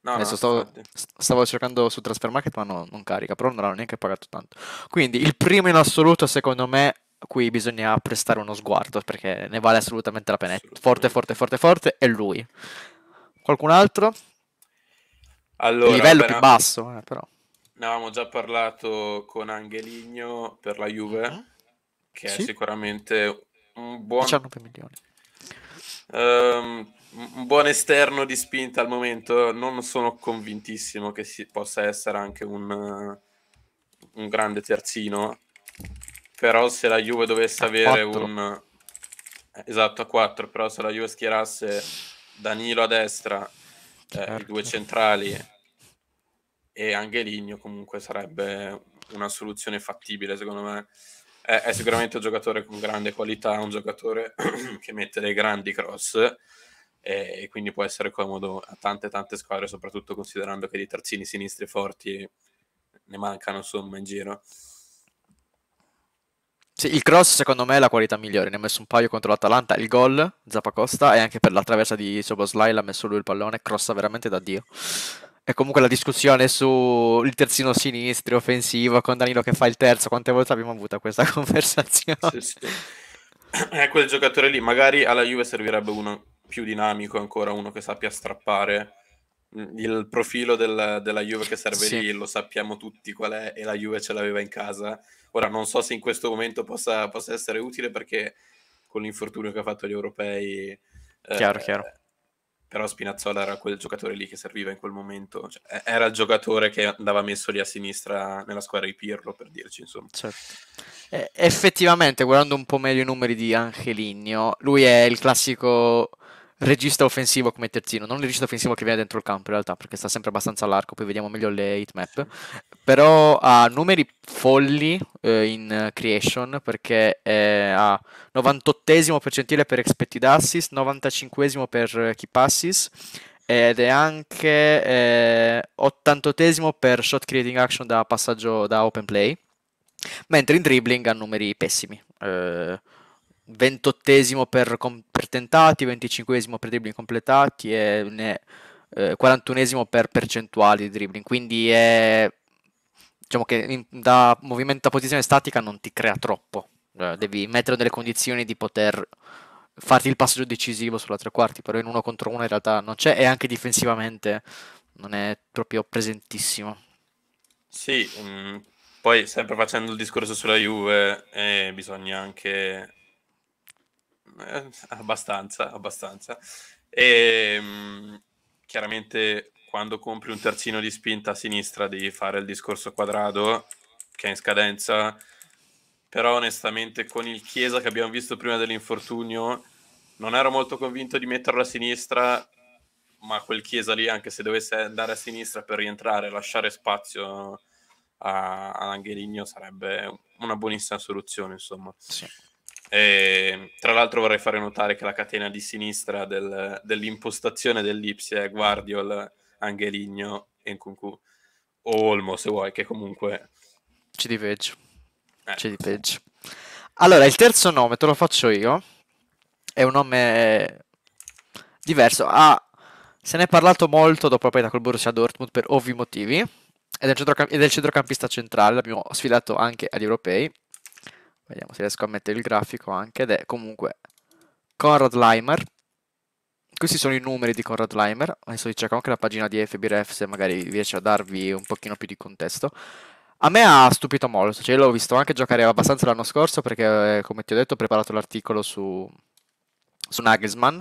No, Adesso no, stavo, stavo cercando su Transfer Market, ma no- non carica, però non l'hanno neanche pagato tanto. Quindi il primo in assoluto, secondo me, a cui bisogna prestare uno sguardo, perché ne vale assolutamente la pena. È Forte, forte, forte, forte, è lui. Qualcun altro? Allora, Livello più basso, eh, però. Ne avevamo già parlato con Angeligno per la Juve, Mhm. che è Sì. sicuramente buon... 19 milioni. Um, un buon esterno di spinta al momento. Non sono convintissimo che si, possa essere anche un, un, grande terzino. Però se la Juve dovesse avere un... Eh, esatto, a 4. Però se la Juve schierasse Danilo a destra, certo. eh, i due certo. centrali e Angheligno comunque sarebbe una soluzione fattibile secondo me è, è sicuramente un giocatore con grande qualità, un giocatore <clears throat> che mette dei grandi cross e quindi può essere comodo a tante tante squadre, soprattutto considerando che di terzini sinistri forti ne mancano insomma in giro. Sì, il cross secondo me è la qualità migliore, ne ha messo un paio contro l'Atalanta, il gol Zappacosta e anche per la traversa di Soboslai l'ha messo lui il pallone, crossa veramente da Dio. E comunque la discussione sul terzino sinistro, offensivo, con Danilo che fa il terzo, quante volte abbiamo avuto questa <laughs> conversazione? Sì, sì. Eh, quel giocatore lì, magari alla Juve servirebbe uno più dinamico ancora, uno che sappia strappare mm, il profilo del, della Juve che serve sì. lì, lo sappiamo tutti qual è e la Juve ce l'aveva in casa. Ora non so se in questo momento possa, possa essere utile perché con l'infortunio che ha fatto gli europei... Chiaro, eh, chiaro però Spinazzola era quel giocatore lì che serviva in quel momento, cioè, era il giocatore che andava messo lì a sinistra nella squadra di Pirlo, per dirci, insomma. Certo. Eh, effettivamente, guardando un po' meglio i numeri di Angeligno, lui è il classico regista offensivo come terzino, non il regista offensivo che viene dentro il campo in realtà, perché sta sempre abbastanza all'arco, poi vediamo meglio le hitmap, però ha numeri folli eh, in creation perché eh, ha 98 percentile per expected assist, 95 per key passes ed è anche eh, 88 per shot creating action da passaggio da open play, mentre in dribbling ha numeri pessimi. Eh, 28 per, com- per tentati, 25 per dribbling completati e ne, eh, 41 per percentuali di dribbling. Quindi è, diciamo che in, da movimento a posizione statica non ti crea troppo. Eh, devi mettere delle condizioni di poter farti il passaggio decisivo sulla tre quarti, però in uno contro uno in realtà non c'è e anche difensivamente non è proprio presentissimo. Sì, um, poi sempre facendo il discorso sulla Juve eh, bisogna anche eh, abbastanza, abbastanza. E, ehm, mh, chiaramente quando compri un terzino di spinta a sinistra devi fare il discorso quadrato che è in scadenza, però onestamente con il Chiesa che abbiamo visto prima dell'infortunio non ero molto convinto di metterlo a sinistra, ma quel Chiesa lì anche se dovesse andare a sinistra per rientrare, lasciare spazio a, a Langheligno sarebbe una buonissima soluzione insomma. Sì. E, ehm, tra l'altro vorrei fare notare che la catena di sinistra del, dell'impostazione dell'Ipsi è Guardiol, Angeligno e Nkunku. O Olmo, se vuoi, che comunque... C'è di peggio. Eh. C'è di peggio. Allora, il terzo nome, te lo faccio io. È un nome diverso. Ah, se ne è parlato molto dopo la partita col Borussia Dortmund per ovvi motivi. Ed è, centrocamp- centrocampista centrale, l'abbiamo sfilato anche agli europei. Vediamo se riesco a mettere il grafico anche. Ed è comunque Conrad Limer. Questi sono i numeri di Conrad Limer. Adesso vi cerco anche la pagina di FBRF se magari riesce a darvi un pochino più di contesto. A me ha stupito molto, cioè l'ho visto anche giocare abbastanza l'anno scorso perché, eh, come ti ho detto, ho preparato l'articolo su, su Nagelsmann.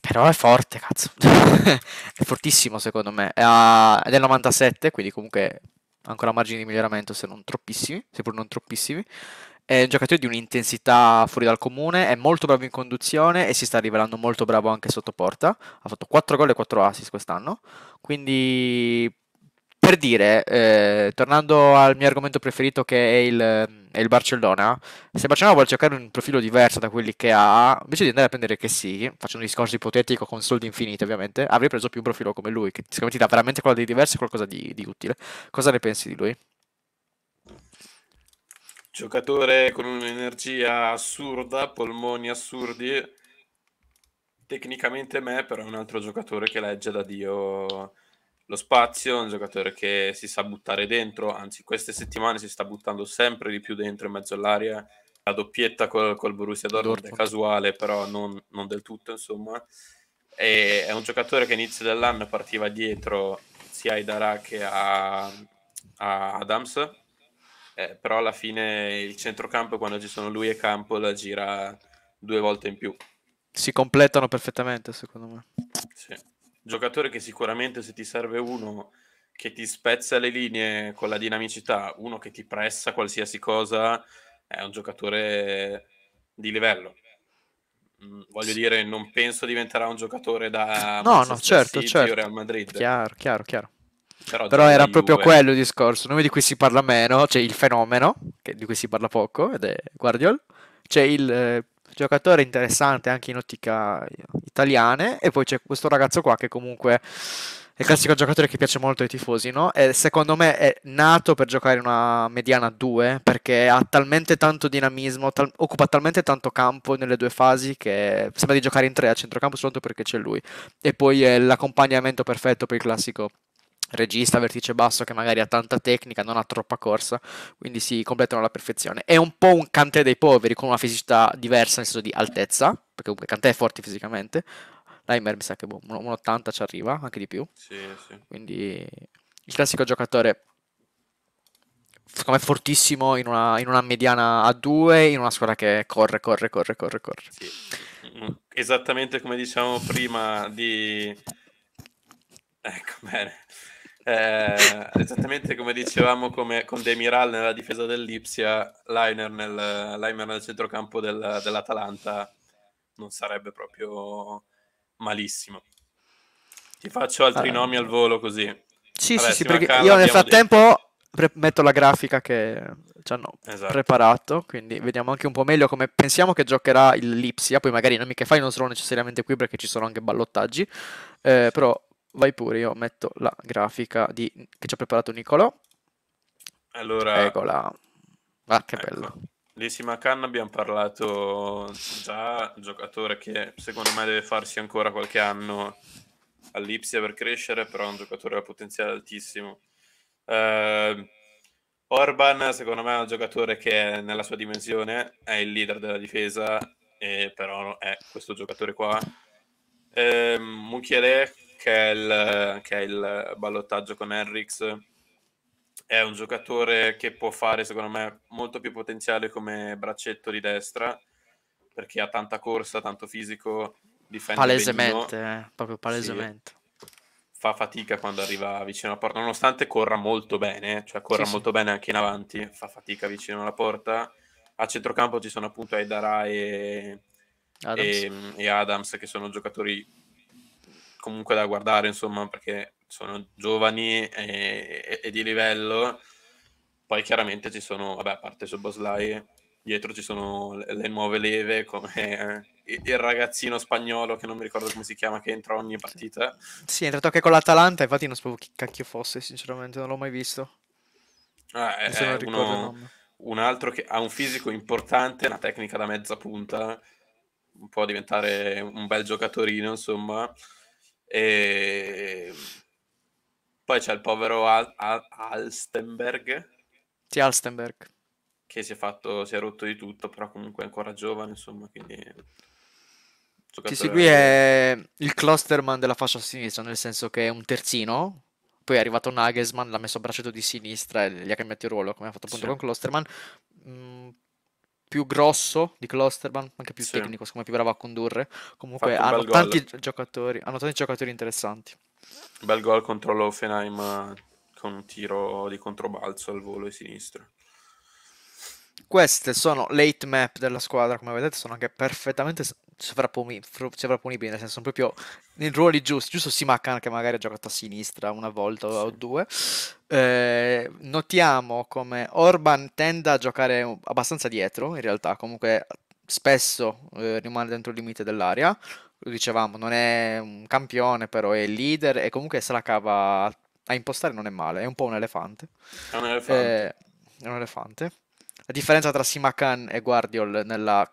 Però è forte, cazzo. <laughs> è fortissimo secondo me. È, a... è del 97, quindi comunque ancora margini di miglioramento se non troppissimi, seppur non troppissimi. È un giocatore di un'intensità fuori dal comune, è molto bravo in conduzione e si sta rivelando molto bravo anche sotto porta. Ha fatto 4 gol e 4 assist quest'anno. Quindi, per dire, eh, tornando al mio argomento preferito che è il, è il, Barcellona, se Barcellona vuole cercare un profilo diverso da quelli che ha, invece di andare a prendere che sì, faccio un discorso ipotetico con soldi infiniti ovviamente, avrei preso più un profilo come lui, che secondo me ti dà veramente qualcosa di diverso e qualcosa di, di utile. Cosa ne pensi di lui? Giocatore con un'energia assurda, polmoni assurdi. Tecnicamente me, però è un altro giocatore che legge da Dio lo spazio, un giocatore che si sa buttare dentro, anzi queste settimane si sta buttando sempre di più dentro in mezzo all'aria. La doppietta col, col Borussia Dortmund è casuale, però non, non del tutto, insomma. E è un giocatore che all'inizio dell'anno partiva dietro sia ai Dara che a, a Adams, eh, però alla fine il centrocampo quando ci sono lui e Campo la gira due volte in più. Si completano perfettamente secondo me. Sì. Giocatore che sicuramente se ti serve uno che ti spezza le linee con la dinamicità, uno che ti pressa qualsiasi cosa, è un giocatore di livello. Mm, voglio dire, non penso diventerà un giocatore da no, Manchester no, certo, City certo. Real Madrid. Chiaro, chiaro, chiaro. Però, Però era proprio Juve. quello il discorso. il nome di cui si parla meno, cioè il fenomeno, di cui si parla poco, ed è Guardiol. C'è il eh, giocatore interessante anche in ottica italiana, e poi c'è questo ragazzo qua che comunque è il classico giocatore che piace molto ai tifosi, no? E secondo me è nato per giocare in una mediana 2 perché ha talmente tanto dinamismo, tal- occupa talmente tanto campo nelle due fasi che sembra di giocare in 3 a centrocampo soltanto perché c'è lui. E poi è l'accompagnamento perfetto per il classico regista vertice basso che magari ha tanta tecnica, non ha troppa corsa, quindi si completano alla perfezione. È un po' un Cantè dei poveri con una fisicità diversa nel senso di altezza, perché comunque Cantè è forte fisicamente. Leimer mi sa che boh, un 80 ci arriva, anche di più. Sì, sì. Quindi il classico giocatore secondo me fortissimo in una, in una mediana a 2 in una squadra che corre, corre, corre, corre, corre. Sì. Esattamente come diciamo prima di... Ecco, bene. Eh, esattamente come dicevamo come, con Demiral nella difesa dell'Ipsia, Liner nel, Liner nel centrocampo del, dell'Atalanta non sarebbe proprio malissimo. Ti faccio altri allora. Ah. nomi al volo così. Sì, Vabbè, sì, sì, perché io nel frattempo pre- metto la grafica che ci hanno esatto. preparato, quindi vediamo anche un po' meglio come pensiamo che giocherà il Lipsia, poi magari i nomi che fai non sono necessariamente qui perché ci sono anche ballottaggi, eh, però vai pure, io metto la grafica di... che ci ha preparato Nicolò. Allora... Eccola. Ah, che ecco. bello. Di Simacan abbiamo parlato già, giocatore che secondo me deve farsi ancora qualche anno all'Ipsia per crescere, però è un giocatore a potenziale altissimo. Uh, Orban, secondo me, è un giocatore che è, nella sua dimensione è il leader della difesa, e però è questo giocatore qua. Uh, eh, Mucchiere, che è il, che è il ballottaggio con Henrix, è un giocatore che può fare, secondo me, molto più potenziale come braccetto di destra, perché ha tanta corsa, tanto fisico, difende Palesemente, eh, proprio palesemente. Sì. Fa fatica quando arriva vicino alla porta, nonostante corra molto bene, eh, cioè corra sì, molto sì. bene anche in avanti, fa fatica vicino alla porta. A centrocampo ci sono appunto Aidara e E, mm, e Adams, che sono giocatori comunque da guardare, insomma, perché sono giovani e, e, e di livello. Poi chiaramente ci sono, vabbè, a parte Soboslai, dietro ci sono le, le nuove leve come eh, il ragazzino spagnolo che non mi ricordo come si chiama che entra ogni partita. Sì, è entrato anche con l'Atalanta, infatti non sapevo chi cacchio fosse, sinceramente non l'ho mai visto. Ah, è, uno, un altro che ha un fisico importante, una tecnica da mezza punta, può diventare un bel giocatorino, insomma. E... Ehm, poi c'è il povero Al- Al- Alstenberg. Sì, Alstenberg. Che si è, fatto, si è rotto di tutto, però comunque è ancora giovane, insomma, quindi... Giocatore... Sì, qui è il clusterman della fascia sinistra, nel senso che è un terzino, poi è arrivato Nagelsmann, l'ha messo a braccetto di sinistra e gli ha cambiato il ruolo, come ha fatto appunto sì. con Klosterman. Mm, più grosso di Klosterman, anche più sì. tecnico, secondo me più bravo a condurre. Comunque hanno tanti, hanno tanti giocatori, interessanti. Bel gol contro l'Offenheim con un tiro di controbalzo al volo e sinistro. Queste sono le hit map della squadra, come vedete, sono anche perfettamente sovrapponibili, sovrapponibili, nel senso sono proprio nei ruoli giusti, giusto Simakan che magari ha giocato a sinistra una volta sì. o due. Eh, notiamo come Orban tende a giocare abbastanza dietro, in realtà comunque spesso eh, rimane dentro il limite dell'area, lo dicevamo, non è un campione però è il leader e comunque se la cava a impostare non è male, è un po' un elefante. È un elefante. Eh, è un elefante. La differenza tra Simakan e Guardiol nella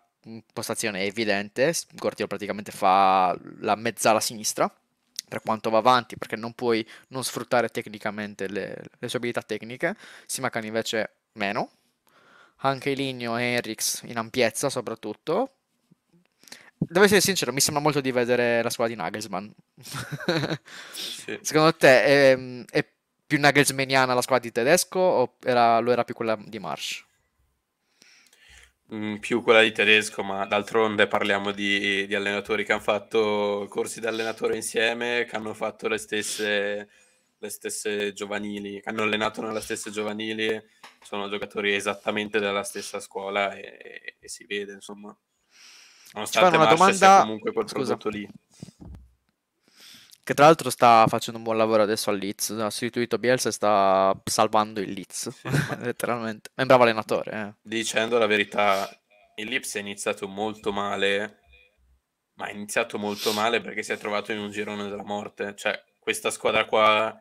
postazione evidente, Gordillo praticamente fa la mezzala sinistra per quanto va avanti perché non puoi non sfruttare tecnicamente le, le sue abilità tecniche, Simacan invece meno, anche Ligno e Henrix in ampiezza soprattutto. Devo essere sincero, mi sembra molto di vedere la squadra di Nagelsmann. sì. <laughs> Secondo te è, è più Nagelsmanniana la squadra di Tedesco o era, lo era più quella di Marsh? Mm, più quella di tedesco, ma d'altronde parliamo di, di allenatori che hanno fatto corsi da allenatore insieme, che hanno fatto le stesse, le stesse giovanili, che hanno allenato nella stessa giovanili, sono giocatori esattamente della stessa scuola e, e, e si vede, insomma. Nonostante Ci fanno Marcia domanda... comunque quel prodotto lì che tra l'altro sta facendo un buon lavoro adesso al Leeds, ha sostituito Bielsa e sta salvando il Leeds, sì. <laughs> letteralmente, è un bravo allenatore. Eh. Dicendo la verità, il Leeds è iniziato molto male, ma è iniziato molto male perché si è trovato in un girone della morte, cioè questa squadra qua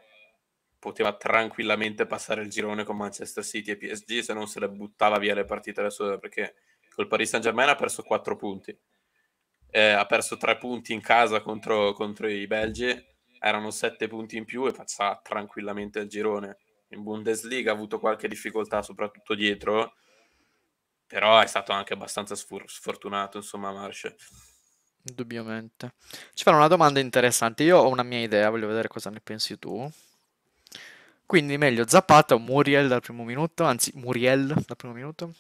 poteva tranquillamente passare il girone con Manchester City e PSG se non se le buttava via le partite da sola perché col Paris Saint Germain ha perso 4 punti eh, ha perso tre punti in casa contro, contro i belgi, erano sette punti in più e passa tranquillamente il girone. In Bundesliga ha avuto qualche difficoltà, soprattutto dietro, però è stato anche abbastanza sfortunato, insomma, Marsh. Indubbiamente. Ci fanno una domanda interessante. Io ho una mia idea, voglio vedere cosa ne pensi tu. Quindi meglio Zapata o Muriel dal primo minuto, anzi Muriel dal primo minuto?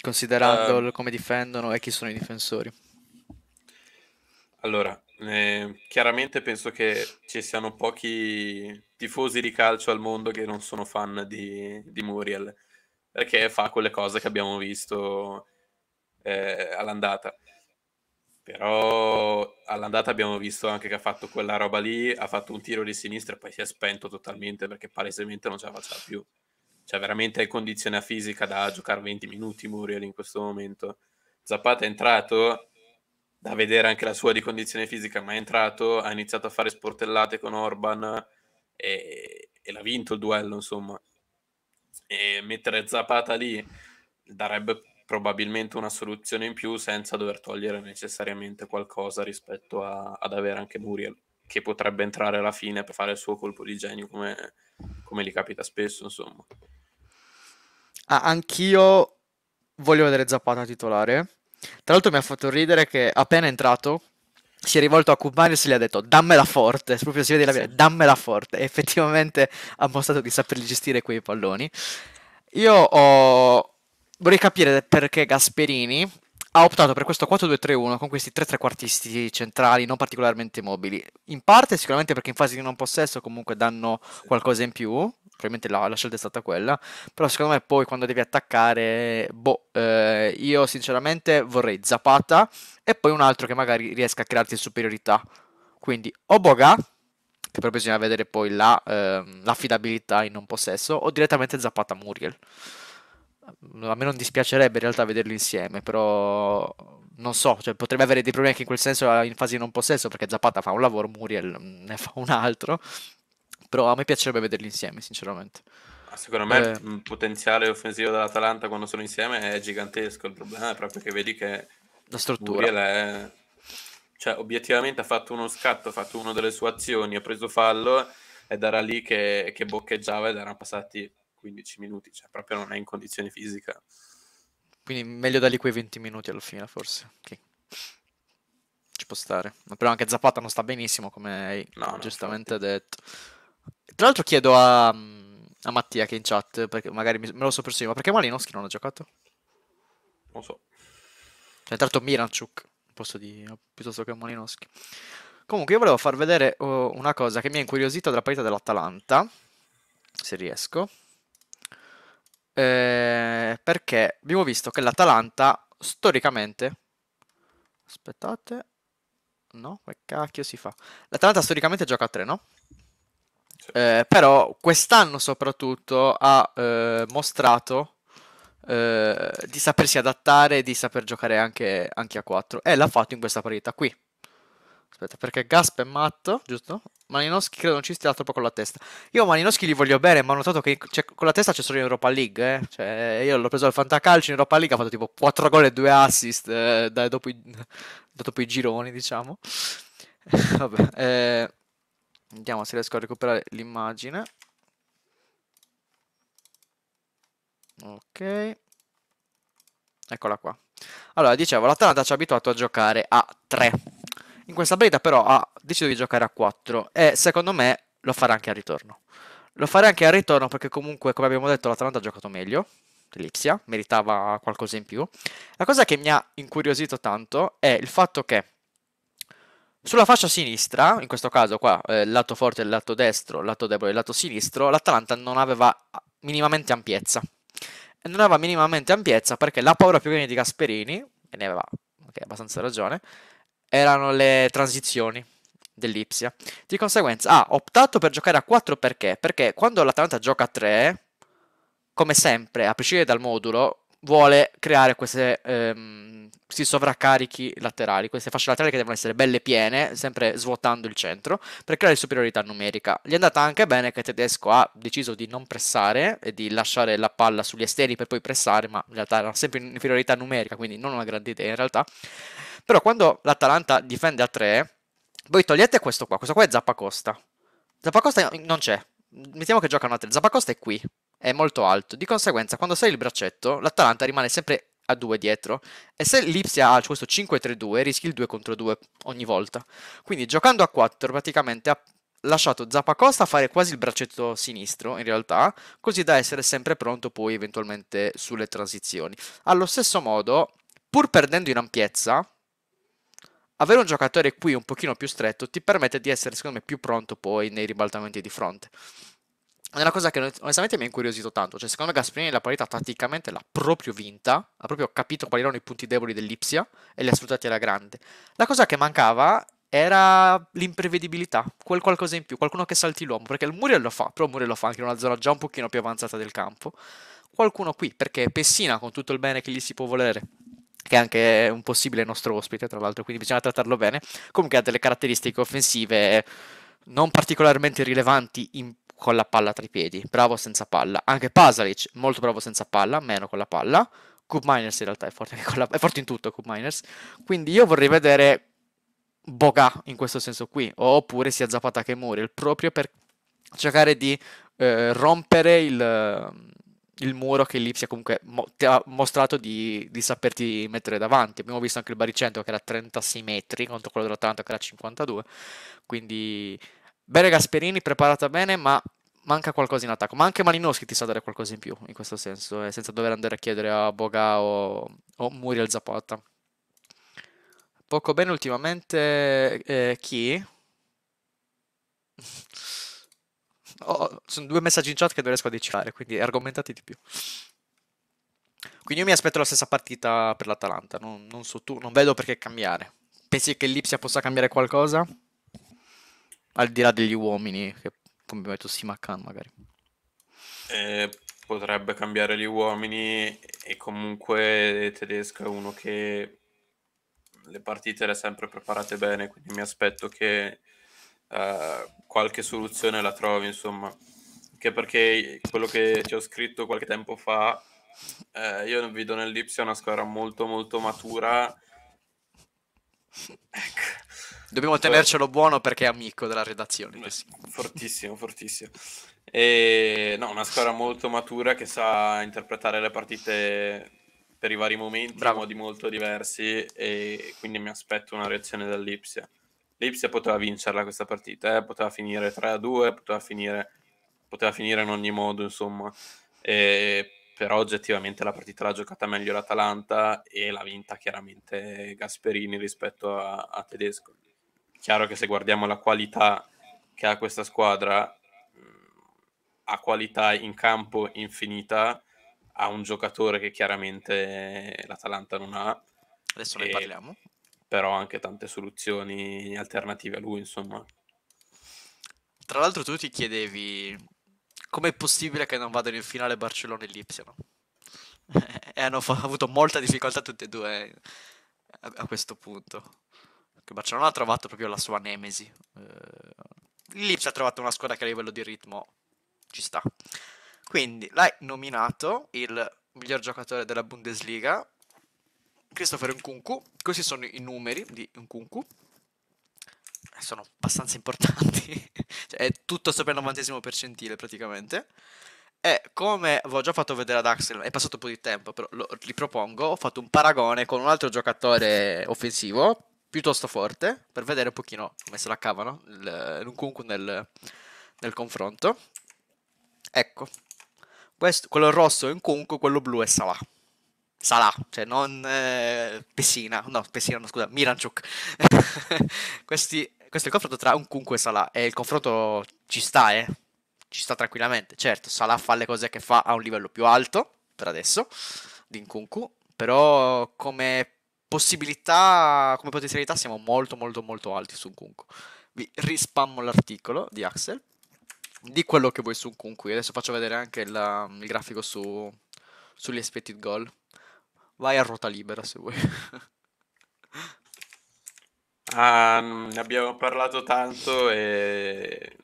Considerando uh, come difendono e chi sono i difensori. Allora, eh, chiaramente penso che ci siano pochi tifosi di calcio al mondo che non sono fan di, di Muriel, perché fa quelle cose che abbiamo visto eh, all'andata. Però all'andata abbiamo visto anche che ha fatto quella roba lì, ha fatto un tiro di sinistra e poi si è spento totalmente perché palesemente non ce la faceva più cioè veramente è condizione fisica da giocare 20 minuti Muriel in questo momento. Zapata è entrato, da vedere anche la sua di condizione fisica, ma è entrato, ha iniziato a fare sportellate con Orban e, e l'ha vinto il duello, insomma. E mettere Zapata lì darebbe probabilmente una soluzione in più senza dover togliere necessariamente qualcosa rispetto a, ad avere anche Muriel che potrebbe entrare alla fine per fare il suo colpo di genio come, come gli capita spesso insomma Ah, anch'io voglio vedere Zapata titolare. Tra l'altro mi ha fatto ridere che appena entrato si è rivolto a Kumanis e gli ha detto dammela forte, proprio si vede la mia, dammela forte. E effettivamente ha mostrato di saperli gestire quei palloni. Io ho... vorrei capire perché Gasperini ha optato per questo 4-2-3-1 con questi tre trequartisti centrali non particolarmente mobili. In parte sicuramente perché in fase di non possesso comunque danno qualcosa in più, probabilmente la, la, scelta è stata quella, però secondo me poi quando devi attaccare, boh, eh, io sinceramente vorrei Zapata e poi un altro che magari riesca a crearti superiorità. Quindi o Boga, che però bisogna vedere poi la, eh, l'affidabilità in non possesso, o direttamente Zapata Muriel. A me non dispiacerebbe in realtà vederli insieme, però non so, cioè potrebbe avere dei problemi anche in quel senso in fase di non possesso, perché Zapata fa un lavoro, Muriel mm, ne fa un altro, però a me piacerebbe vederli insieme, sinceramente. Secondo me eh... il potenziale offensivo dell'Atalanta quando sono insieme è gigantesco, il problema è proprio che vedi che la struttura Muriel è... cioè, obiettivamente ha fatto uno scatto, ha fatto una delle sue azioni, ha preso fallo ed era lì che, che boccheggiava ed erano passati 15 minuti, cioè proprio non è in condizione fisica. Quindi meglio dargli quei 20 minuti alla fine forse. Okay. Ci può stare. Però anche Zapata non sta benissimo come hai no, giustamente detto. Tra l'altro chiedo a, a Mattia che è in chat, perché magari me lo so perso ma perché Malinowski non ha giocato? Non so. Cioè, tra l'altro Miranchuk al posto di piuttosto che Malinowski. Comunque io volevo far vedere uh, una cosa che mi ha incuriosito della partita dell'Atalanta, se riesco. Eh, perché abbiamo visto che l'Atalanta storicamente... Aspettate. No, che cacchio si fa? L'Atalanta storicamente gioca a 3, no? Eh, però quest'anno soprattutto ha eh, mostrato eh, di sapersi adattare e di saper giocare anche, anche, a 4 e l'ha fatto in questa partita qui. Aspetta, perché Gasp è matto, giusto? Malinowski credo non ci stia troppo con la testa. Io Malinowski gli voglio bene, ma ho notato che cioè, con la testa c'è solo in Europa League. Eh? Cioè, io l'ho preso al Fantacalcio in Europa League, ha fatto tipo 4 gol e 2 assist eh, dopo, i, <laughs> dopo, i, gironi, diciamo. <laughs> Vabbè, eh, Vediamo se riesco a recuperare l'immagine. Ok. Eccola qua. Allora, dicevo, l'Atalanta ci ha abituato a giocare a 3. In questa partita però ha deciso di giocare a 4 e secondo me lo farà anche al ritorno. Lo farà anche al ritorno perché comunque, come abbiamo detto, l'Atalanta ha giocato meglio. Lipsia meritava qualcosa in più. La cosa che mi ha incuriosito tanto è il fatto che sulla fascia sinistra, in questo caso qua, eh, lato forte del lato destro, lato debole del lato sinistro, l'Atalanta non aveva minimamente ampiezza. non aveva minimamente ampiezza perché la paura più grande di Gasperini, e ne aveva okay, abbastanza ragione, erano le transizioni dell'Ipsia. Di conseguenza ha ah, optato per giocare a 4 perché? Perché quando l'Atalanta gioca a 3, come sempre, a prescindere dal modulo, vuole creare queste, ehm, questi sovraccarichi laterali, queste fasce laterali che devono essere belle piene, sempre svuotando il centro, per creare superiorità numerica. Gli è andata anche bene che Tedesco ha deciso di non pressare e di lasciare la palla sugli esteri per poi pressare, ma in realtà era sempre in un'inferiorità numerica, quindi non una grande idea in realtà. Però quando l'Atalanta difende a 3, voi togliete questo qua, questo qua è Zappacosta. Zappacosta non c'è, mettiamo che giocano a 3, Zappacosta è qui, è molto alto. Di conseguenza, quando sale il braccetto, l'Atalanta rimane sempre a 2 dietro. E se l'Ipsia ha questo 5-3-2, rischi il 2 contro 2 ogni volta. Quindi giocando a 4, praticamente ha lasciato Zappacosta fare quasi il braccetto sinistro, in realtà, così da essere sempre pronto poi eventualmente sulle transizioni. Allo stesso modo, pur perdendo in ampiezza, avere un giocatore qui un pochino più stretto ti permette di essere, secondo me, più pronto poi nei ribaltamenti di fronte è una cosa che onestamente mi ha incuriosito tanto. Cioè, secondo me Gasperini la parità tatticamente l'ha proprio vinta, ha proprio capito quali erano i punti deboli dell'Ipsia e li ha sfruttati alla grande. La cosa che mancava era l'imprevedibilità, quel qualcosa in più, qualcuno che salti l'uomo, perché il Muriel lo fa, però il Muriel lo fa anche in una zona già un pochino più avanzata del campo. Qualcuno qui, perché Pessina, con tutto il bene che gli si può volere, che è anche un possibile nostro ospite, tra l'altro, quindi bisogna trattarlo bene, comunque ha delle caratteristiche offensive non particolarmente rilevanti in con la palla tra i piedi, bravo senza palla. Anche Pasalic, molto bravo senza palla, meno con la palla. Coop Miners in realtà è forte, <laughs> la... è forte in tutto Coop Miners. Quindi io vorrei vedere Boga in questo senso qui, oppure sia Zapata che Muriel, proprio per cercare di eh, rompere il, il, muro che Lipsia comunque mo- ti ha mostrato di, di, saperti mettere davanti. Abbiamo visto anche il baricentro che era 36 metri contro quello dell'Atalanta che era 52, quindi Bene Gasperini, preparata bene, ma manca qualcosa in attacco. Ma anche Malinowski ti sa dare qualcosa in più, in questo senso, eh, senza dover andare a chiedere a Boga o, o Muriel Zapata. Poco bene ultimamente eh, chi? <laughs> oh, sono due messaggi in chat che non riesco a decifrare, quindi argomentati di più. Quindi io mi aspetto la stessa partita per l'Atalanta, non, non so tu, non vedo perché cambiare. Pensi che l'Ipsia possa cambiare qualcosa? al di là degli uomini, che come metto Sima Khan magari. Eh, potrebbe cambiare gli uomini e comunque Tedesco è uno che le partite le ha sempre preparate bene, quindi mi aspetto che eh, qualche soluzione la trovi, insomma. Anche perché quello che ti ho scritto qualche tempo fa, eh, io vedo nell'Ipsia una squadra molto molto matura. Ecco Dobbiamo cioè, tenercelo buono perché è amico della redazione. Beh, fortissimo, fortissimo. E, no, una squadra molto matura che sa interpretare le partite per i vari momenti Bravo. in modi molto diversi e quindi mi aspetto una reazione dall'Ipsia. L'Ipsia poteva vincerla questa partita, eh? poteva finire 3-2, poteva finire, poteva finire in ogni modo, insomma. E, però oggettivamente la partita l'ha giocata meglio l'Atalanta e l'ha vinta chiaramente Gasperini rispetto a, a Tedesco chiaro che se guardiamo la qualità che ha questa squadra, mm, ha qualità in campo infinita, ha un giocatore che chiaramente l'Atalanta non ha. Adesso e, ne parliamo. Però anche tante soluzioni alternative a lui, insomma. Tra l'altro tu ti chiedevi com'è possibile che non vadano in finale Barcellona e Lipsia, no? <laughs> e hanno fa- avuto molta difficoltà tutte e due eh, a, a questo punto che Barcellona ha trovato proprio la sua nemesi. Eh, Lips ha trovato una squadra che a livello di ritmo ci sta. Quindi l'hai nominato il miglior giocatore della Bundesliga, Christopher Nkunku. Questi sono i numeri di Nkunku. Eh, sono abbastanza importanti. <laughs> cioè, è tutto sopra il 90 percentile praticamente. E come avevo già fatto vedere ad Axel, è passato un po' di tempo, però lo ripropongo. Ho fatto un paragone con un altro giocatore offensivo, piuttosto forte per vedere un pochino come se la cavano il, Nkunku nel, nel confronto. Ecco, questo, quello rosso è Nkunku, quello blu è Salah. Salah, cioè non eh, Pessina, no Pessina, no scusa, Miranchuk. <laughs> Questi, questo è il confronto tra Nkunku e Salah e il confronto ci sta, eh. Ci sta tranquillamente, certo, Salah fa le cose che fa a un livello più alto, per adesso, di Nkunku, però come possibilità, come potenzialità siamo molto molto molto alti su Nkunku. Vi rispammo l'articolo di Axel di quello che vuoi su Nkunku. Adesso faccio vedere anche il, il grafico su, sugli expected goal. Vai a ruota libera se vuoi. <laughs> ah, ne abbiamo parlato tanto e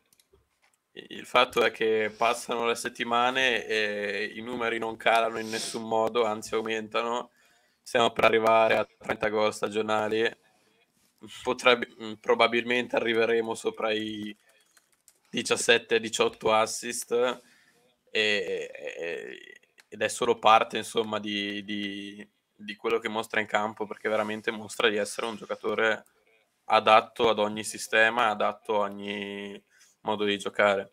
il fatto è che passano le settimane e i numeri non calano in nessun modo, anzi aumentano stiamo per arrivare a 30 gol stagionali, potrebbe, mm, probabilmente arriveremo sopra i 17-18 assist e, e, ed è solo parte insomma di, di, di quello che mostra in campo perché veramente mostra di essere un giocatore adatto ad ogni sistema, adatto a ogni modo di giocare.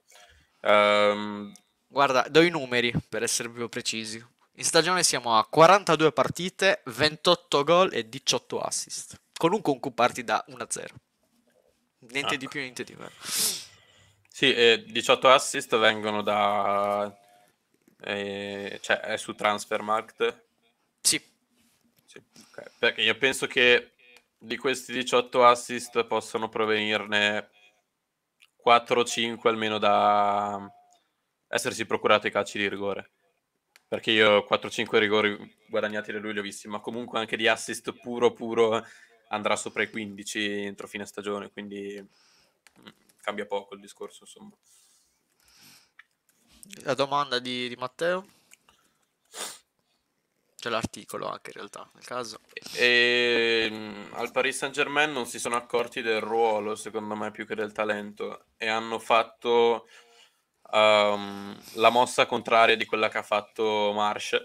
Um... Guarda, do i numeri per essere più precisi. In stagione siamo a 42 partite, 28 gol e 18 assist. Con un Kunku parti da 1-0. Niente ah. di più, niente di meno. Sì, e 18 assist vengono da... Eh, cioè, è su Transfermarkt? Sì. sì okay. Perché io penso che di questi 18 assist possano provenirne 4-5 almeno da essersi procurato i calci di rigore perché io 4-5 rigori guadagnati da lui li ho visti, ma comunque anche di assist puro puro andrà sopra i 15 entro fine stagione, quindi mm, cambia poco il discorso, insomma. La domanda di, di Matteo? C'è l'articolo anche in realtà, nel caso. E, ehm, al Paris Saint Germain non si sono accorti del ruolo, secondo me, più che del talento, e hanno fatto um, la mossa contraria di quella che ha fatto Marsh,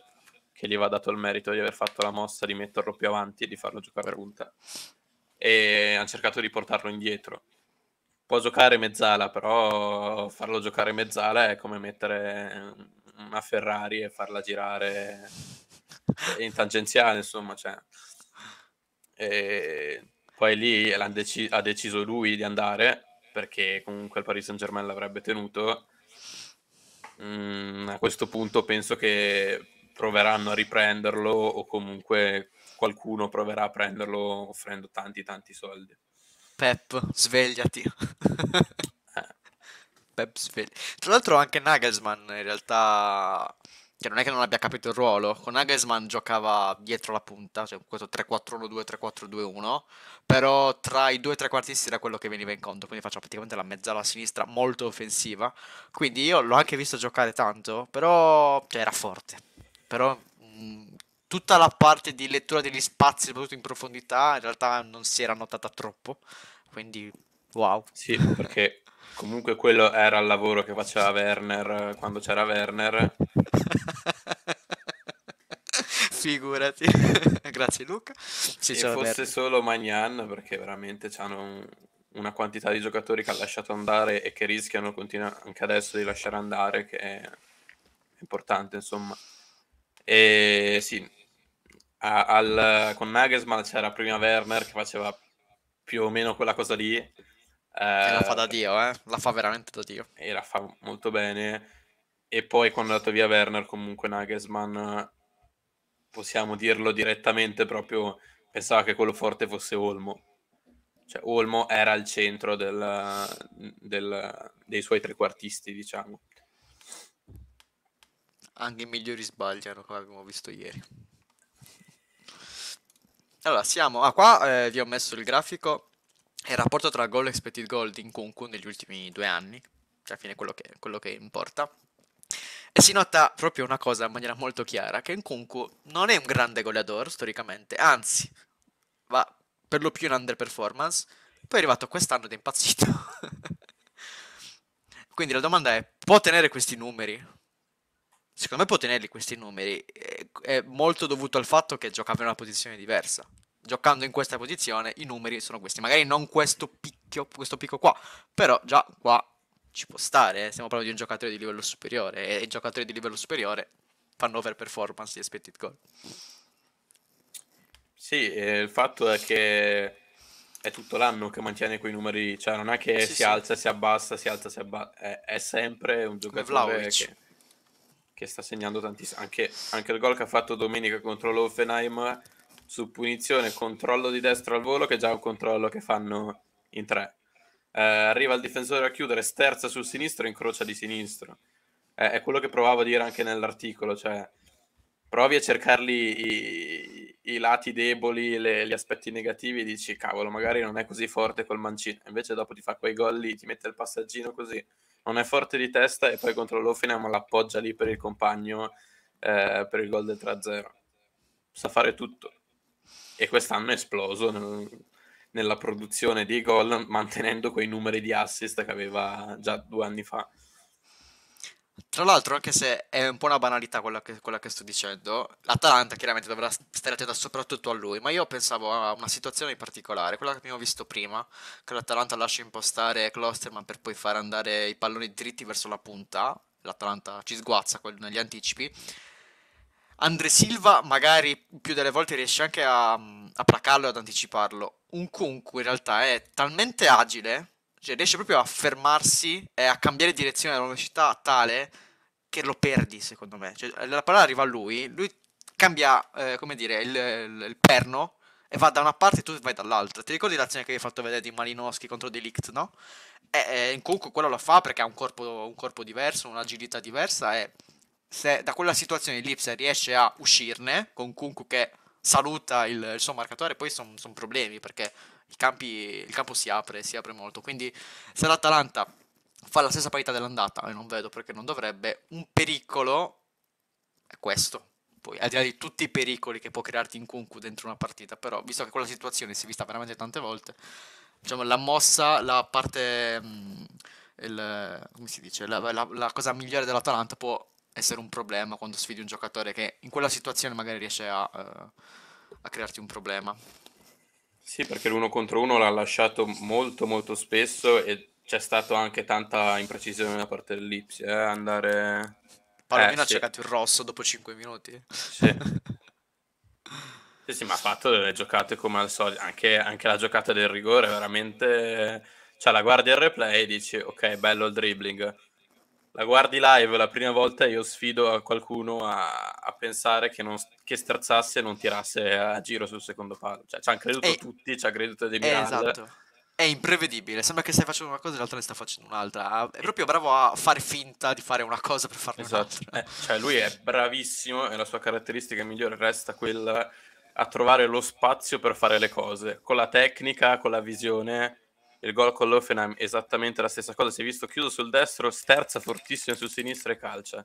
che gli va dato il merito di aver fatto la mossa di metterlo più avanti e di farlo giocare a punta. E hanno cercato di portarlo indietro. Può giocare mezzala, però farlo giocare mezzala è come mettere una Ferrari e farla girare in tangenziale, insomma. Cioè. E poi lì deci- ha deciso lui di andare perché comunque il Paris Saint Germain l'avrebbe tenuto Mm, a questo punto penso che proveranno a riprenderlo o comunque qualcuno proverà a prenderlo offrendo tanti tanti soldi. Pep, svegliati. Eh. Pep, svegli. Tra l'altro anche Nagelsmann in realtà che cioè, non è che non abbia capito il ruolo, con Nagelsmann giocava dietro la punta, cioè questo 3-4-1-2, 3-4-2-1, però tra i due trequartisti era quello che veniva in conto. quindi faccio praticamente la mezzala sinistra molto offensiva, quindi io l'ho anche visto giocare tanto, però cioè, era forte, però mh, mm, tutta la parte di lettura degli spazi, soprattutto in profondità, in realtà non si era notata troppo, quindi wow. Sì, perché comunque quello era il lavoro che faceva Werner eh, quando c'era Werner Figurati. <laughs> Grazie Luca. Se fosse solo Magnan, perché veramente hanno un, una quantità di giocatori che ha lasciato andare e che rischiano continua, anche adesso di lasciare andare, che è importante, insomma. E sì, a, al, con Nagelsmann c'era prima Werner che faceva più o meno quella cosa lì. Eh, la fa da eh, Dio, eh? la fa veramente da Dio. E la fa molto bene. E poi quando è andato via Werner, comunque Nagelsmann possiamo dirlo direttamente, proprio pensava che quello forte fosse Olmo. Cioè, Olmo era al centro del, del, dei suoi trequartisti, diciamo. Anche i migliori sbagliano, come abbiamo visto ieri. Allora, siamo... Ah, qua eh, vi ho messo il grafico e il rapporto tra goal e expected goal di Nkunku negli ultimi due anni. Cioè, alla fine quello che, quello che importa. E si nota proprio una cosa in maniera molto chiara, che Nkunku non è un grande goleador storicamente, anzi, va per lo più in underperformance, poi è arrivato quest'anno ed è impazzito. <laughs> Quindi la domanda è, può tenere questi numeri? Secondo me può tenerli questi numeri, è molto dovuto al fatto che giocava in una posizione diversa. Giocando in questa posizione i numeri sono questi, magari non questo picchio, questo picco qua, però già qua ci può stare, eh? stiamo parlando di un giocatore di livello superiore e i giocatori di livello superiore fanno over performance di expected goal. Sì, eh, il fatto è che è tutto l'anno che mantiene quei numeri, cioè non è che sì, si sì. alza, si abbassa, si alza, si abbassa, è, è sempre un giocatore che, che, sta segnando tantissimo. Anche, anche, il gol che ha fatto domenica contro l'Offenheim su punizione, controllo di destra al volo, che è già un controllo che fanno in tre. Eh, arriva il difensore a chiudere, sterza sul sinistro e incrocia di sinistro. Eh, è quello che provavo a dire anche nell'articolo, cioè provi a cercarli i, i lati deboli, le, gli aspetti negativi e dici cavolo, magari non è così forte col mancino, invece dopo ti fa quei gol lì, ti mette il passaggino così, non è forte di testa e poi contro l'Offenham l'appoggia lì per il compagno eh, per il gol del 3-0. Sa fare tutto. E quest'anno è esploso nel, nella produzione dei gol mantenendo quei numeri di assist che aveva già due anni fa. Tra l'altro, anche se è un po' una banalità quella che, quella che sto dicendo, l'Atalanta chiaramente dovrà stare attenta soprattutto a lui, ma io pensavo a una situazione in particolare, quella che abbiamo visto prima, che l'Atalanta lascia impostare Klosterman per poi far andare i palloni dritti verso la punta, l'Atalanta ci sguazza negli anticipi, Andre Silva magari più delle volte riesce anche a, a placarlo e ad anticiparlo. Un Kunku in realtà è talmente agile, cioè riesce proprio a fermarsi e a cambiare direzione alla velocità tale che lo perdi, secondo me. Cioè, la parola arriva a lui, lui cambia, eh, come dire, il, il, il, perno e va da una parte e tu vai dall'altra. Ti ricordi l'azione che hai fatto vedere di Malinowski contro Delict, no? E, e eh, in Kunku quello lo fa perché ha un corpo, un corpo diverso, un'agilità diversa e... È se da quella situazione l'Ipsa riesce a uscirne con Kunku che saluta il, il suo marcatore, poi sono son problemi perché campi, il campo si apre, si apre molto. Quindi se l'Atalanta fa la stessa parità dell'andata, e non vedo perché non dovrebbe, un pericolo è questo. Poi, al di là di tutti i pericoli che può crearti in Kunku dentro una partita, però, visto che quella situazione si è vista veramente tante volte, diciamo, la mossa, la parte... Mh, mm, il, come si dice? La, la, la cosa migliore dell'Atalanta può essere un problema quando sfidi un giocatore che in quella situazione magari riesce a, uh, a crearti un problema. Sì, perché l'uno contro uno l'ha lasciato molto molto spesso e c'è stato anche tanta imprecisione da parte dell'Ipsi, eh? andare... Palomino eh, ha sì. cercato il rosso dopo 5 minuti. Sì. <laughs> sì, sì, ma ha fatto delle giocate come al solito, anche, anche la giocata del rigore veramente... Cioè la guardi il replay e dici ok bello il dribbling, la guardi live la prima volta io sfido a qualcuno a, a pensare che, non, che strazzasse e non tirasse a giro sul secondo palo. Cioè, ci hanno creduto e... tutti, ci ha creduto De Miral. Esatto. È imprevedibile, sembra che stai facendo una cosa e l'altra ne sta facendo un'altra. Ah, è proprio bravo a fare finta di fare una cosa per farne esatto. un'altra. Eh, cioè lui è bravissimo e la sua caratteristica migliore resta quella a trovare lo spazio per fare le cose, con la tecnica, con la visione il gol con l'Offenheim esattamente la stessa cosa, si è visto chiuso sul destro, sterza fortissimo sul sinistro e calcia.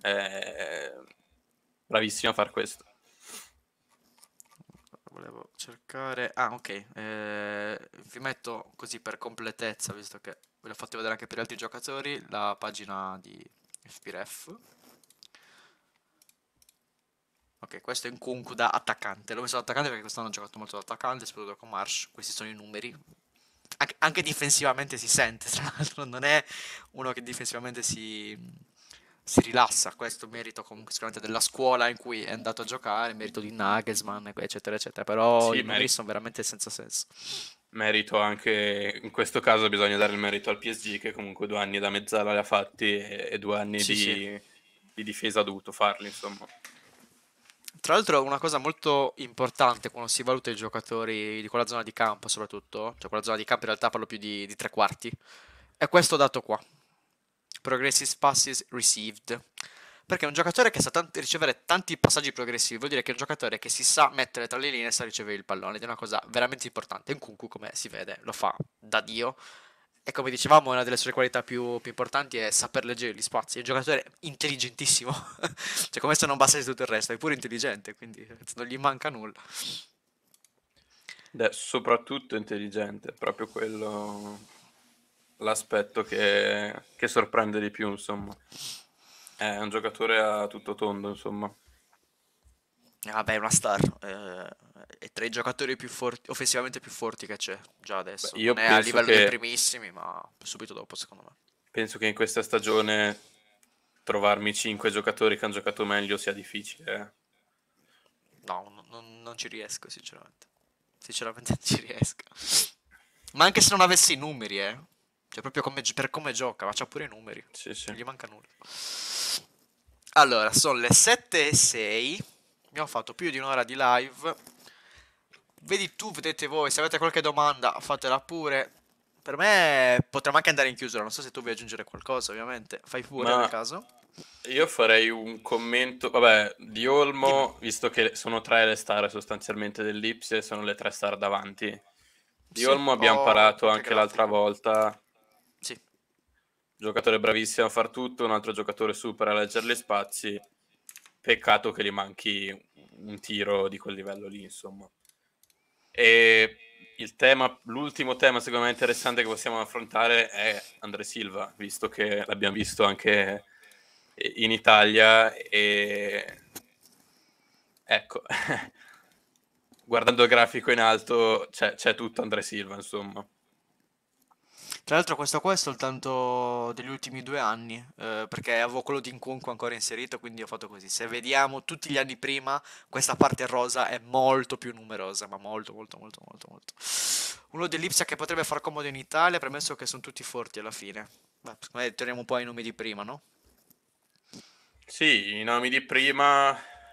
È... Eh, bravissimo a far questo. Volevo cercare... Ah, ok. Eh, vi metto così per completezza, visto che ve l'ho fatto vedere anche per gli altri giocatori, la pagina di FPREF. Ok, questo è un Kunku da attaccante. L'ho messo da attaccante perché quest'anno ho giocato molto da attaccante, soprattutto con Marsh. Questi sono i numeri anche difensivamente si sente, <laughs> tra l'altro non è uno che difensivamente si, si rilassa, questo merito comunque sicuramente della scuola in cui è andato a giocare, merito di Nagelsmann, eccetera, eccetera, però sì, i meriti sono veramente senza senso. Merito anche, in questo caso bisogna dare il merito al PSG che comunque due anni da mezzala li ha fatti e, e due anni sì, di, sì. di difesa ha dovuto farli, insomma. Tra l'altro una cosa molto importante quando si valuta i giocatori di quella zona di campo soprattutto, cioè quella zona di campo in realtà parlo più di, di tre quarti, è questo dato qua. Progressive passes received. Perché un giocatore che sa tanti, ricevere tanti passaggi progressivi vuol dire che è un giocatore che si sa mettere tra le linee e sa ricevere il pallone ed è una cosa veramente importante. In Kunku, come si vede, lo fa da Dio e come dicevamo, una delle sue qualità più, più importanti è saper leggere gli spazi. È un giocatore intelligentissimo. <laughs> cioè, come se non bastasse tutto il resto, è pure intelligente, quindi non gli manca nulla. Beh, soprattutto intelligente, proprio quello l'aspetto che, che sorprende di più, insomma. È un giocatore a tutto tondo, insomma. Vabbè, è una star. Eh, è tra i giocatori più forti, offensivamente più forti che c'è già adesso. Beh, io non è a livello che... dei primissimi, ma subito dopo, secondo me. Penso che in questa stagione trovarmi 5 giocatori che hanno giocato meglio sia difficile. Eh. No, non, non ci riesco, sinceramente. Sinceramente non ci riesco. ma anche se non avessi i numeri, eh. Cioè, proprio come, per come gioca, ma c'ha pure i numeri. Sì, sì. Non gli manca nulla. Allora, sono le 7 e 6 abbiamo fatto più di un'ora di live. Vedi tu, vedete voi, se avete qualche domanda fatela pure. Per me potremmo anche andare in chiusura, non so se tu vuoi aggiungere qualcosa ovviamente, fai pure Ma... nel caso. Io farei un commento, vabbè, di Olmo, visto che sono tre le star sostanzialmente dell'Ipsia, sono le tre star davanti. Di sì, Olmo abbiamo parlato anche l'altra volta. Sì. Giocatore bravissimo a far tutto, un altro giocatore super a leggere gli spazi peccato che gli manchi un tiro di quel livello lì, insomma. E il tema, l'ultimo tema secondo me interessante che possiamo affrontare è Andre Silva, visto che l'abbiamo visto anche in Italia e ecco, <laughs> guardando il grafico in alto c'è, c'è tutto Andre Silva, insomma. Tra l'altro questo qua è soltanto degli ultimi due anni, eh, perché avevo quello di Nkunku ancora inserito, quindi ho fatto così. Se vediamo tutti gli anni prima, questa parte rosa è molto più numerosa, ma molto, molto, molto, molto, molto. Uno dell'Ipsia che potrebbe far comodo in Italia, premesso che sono tutti forti alla fine. Beh, torniamo un po' ai nomi di prima, no? Sì, i nomi di prima...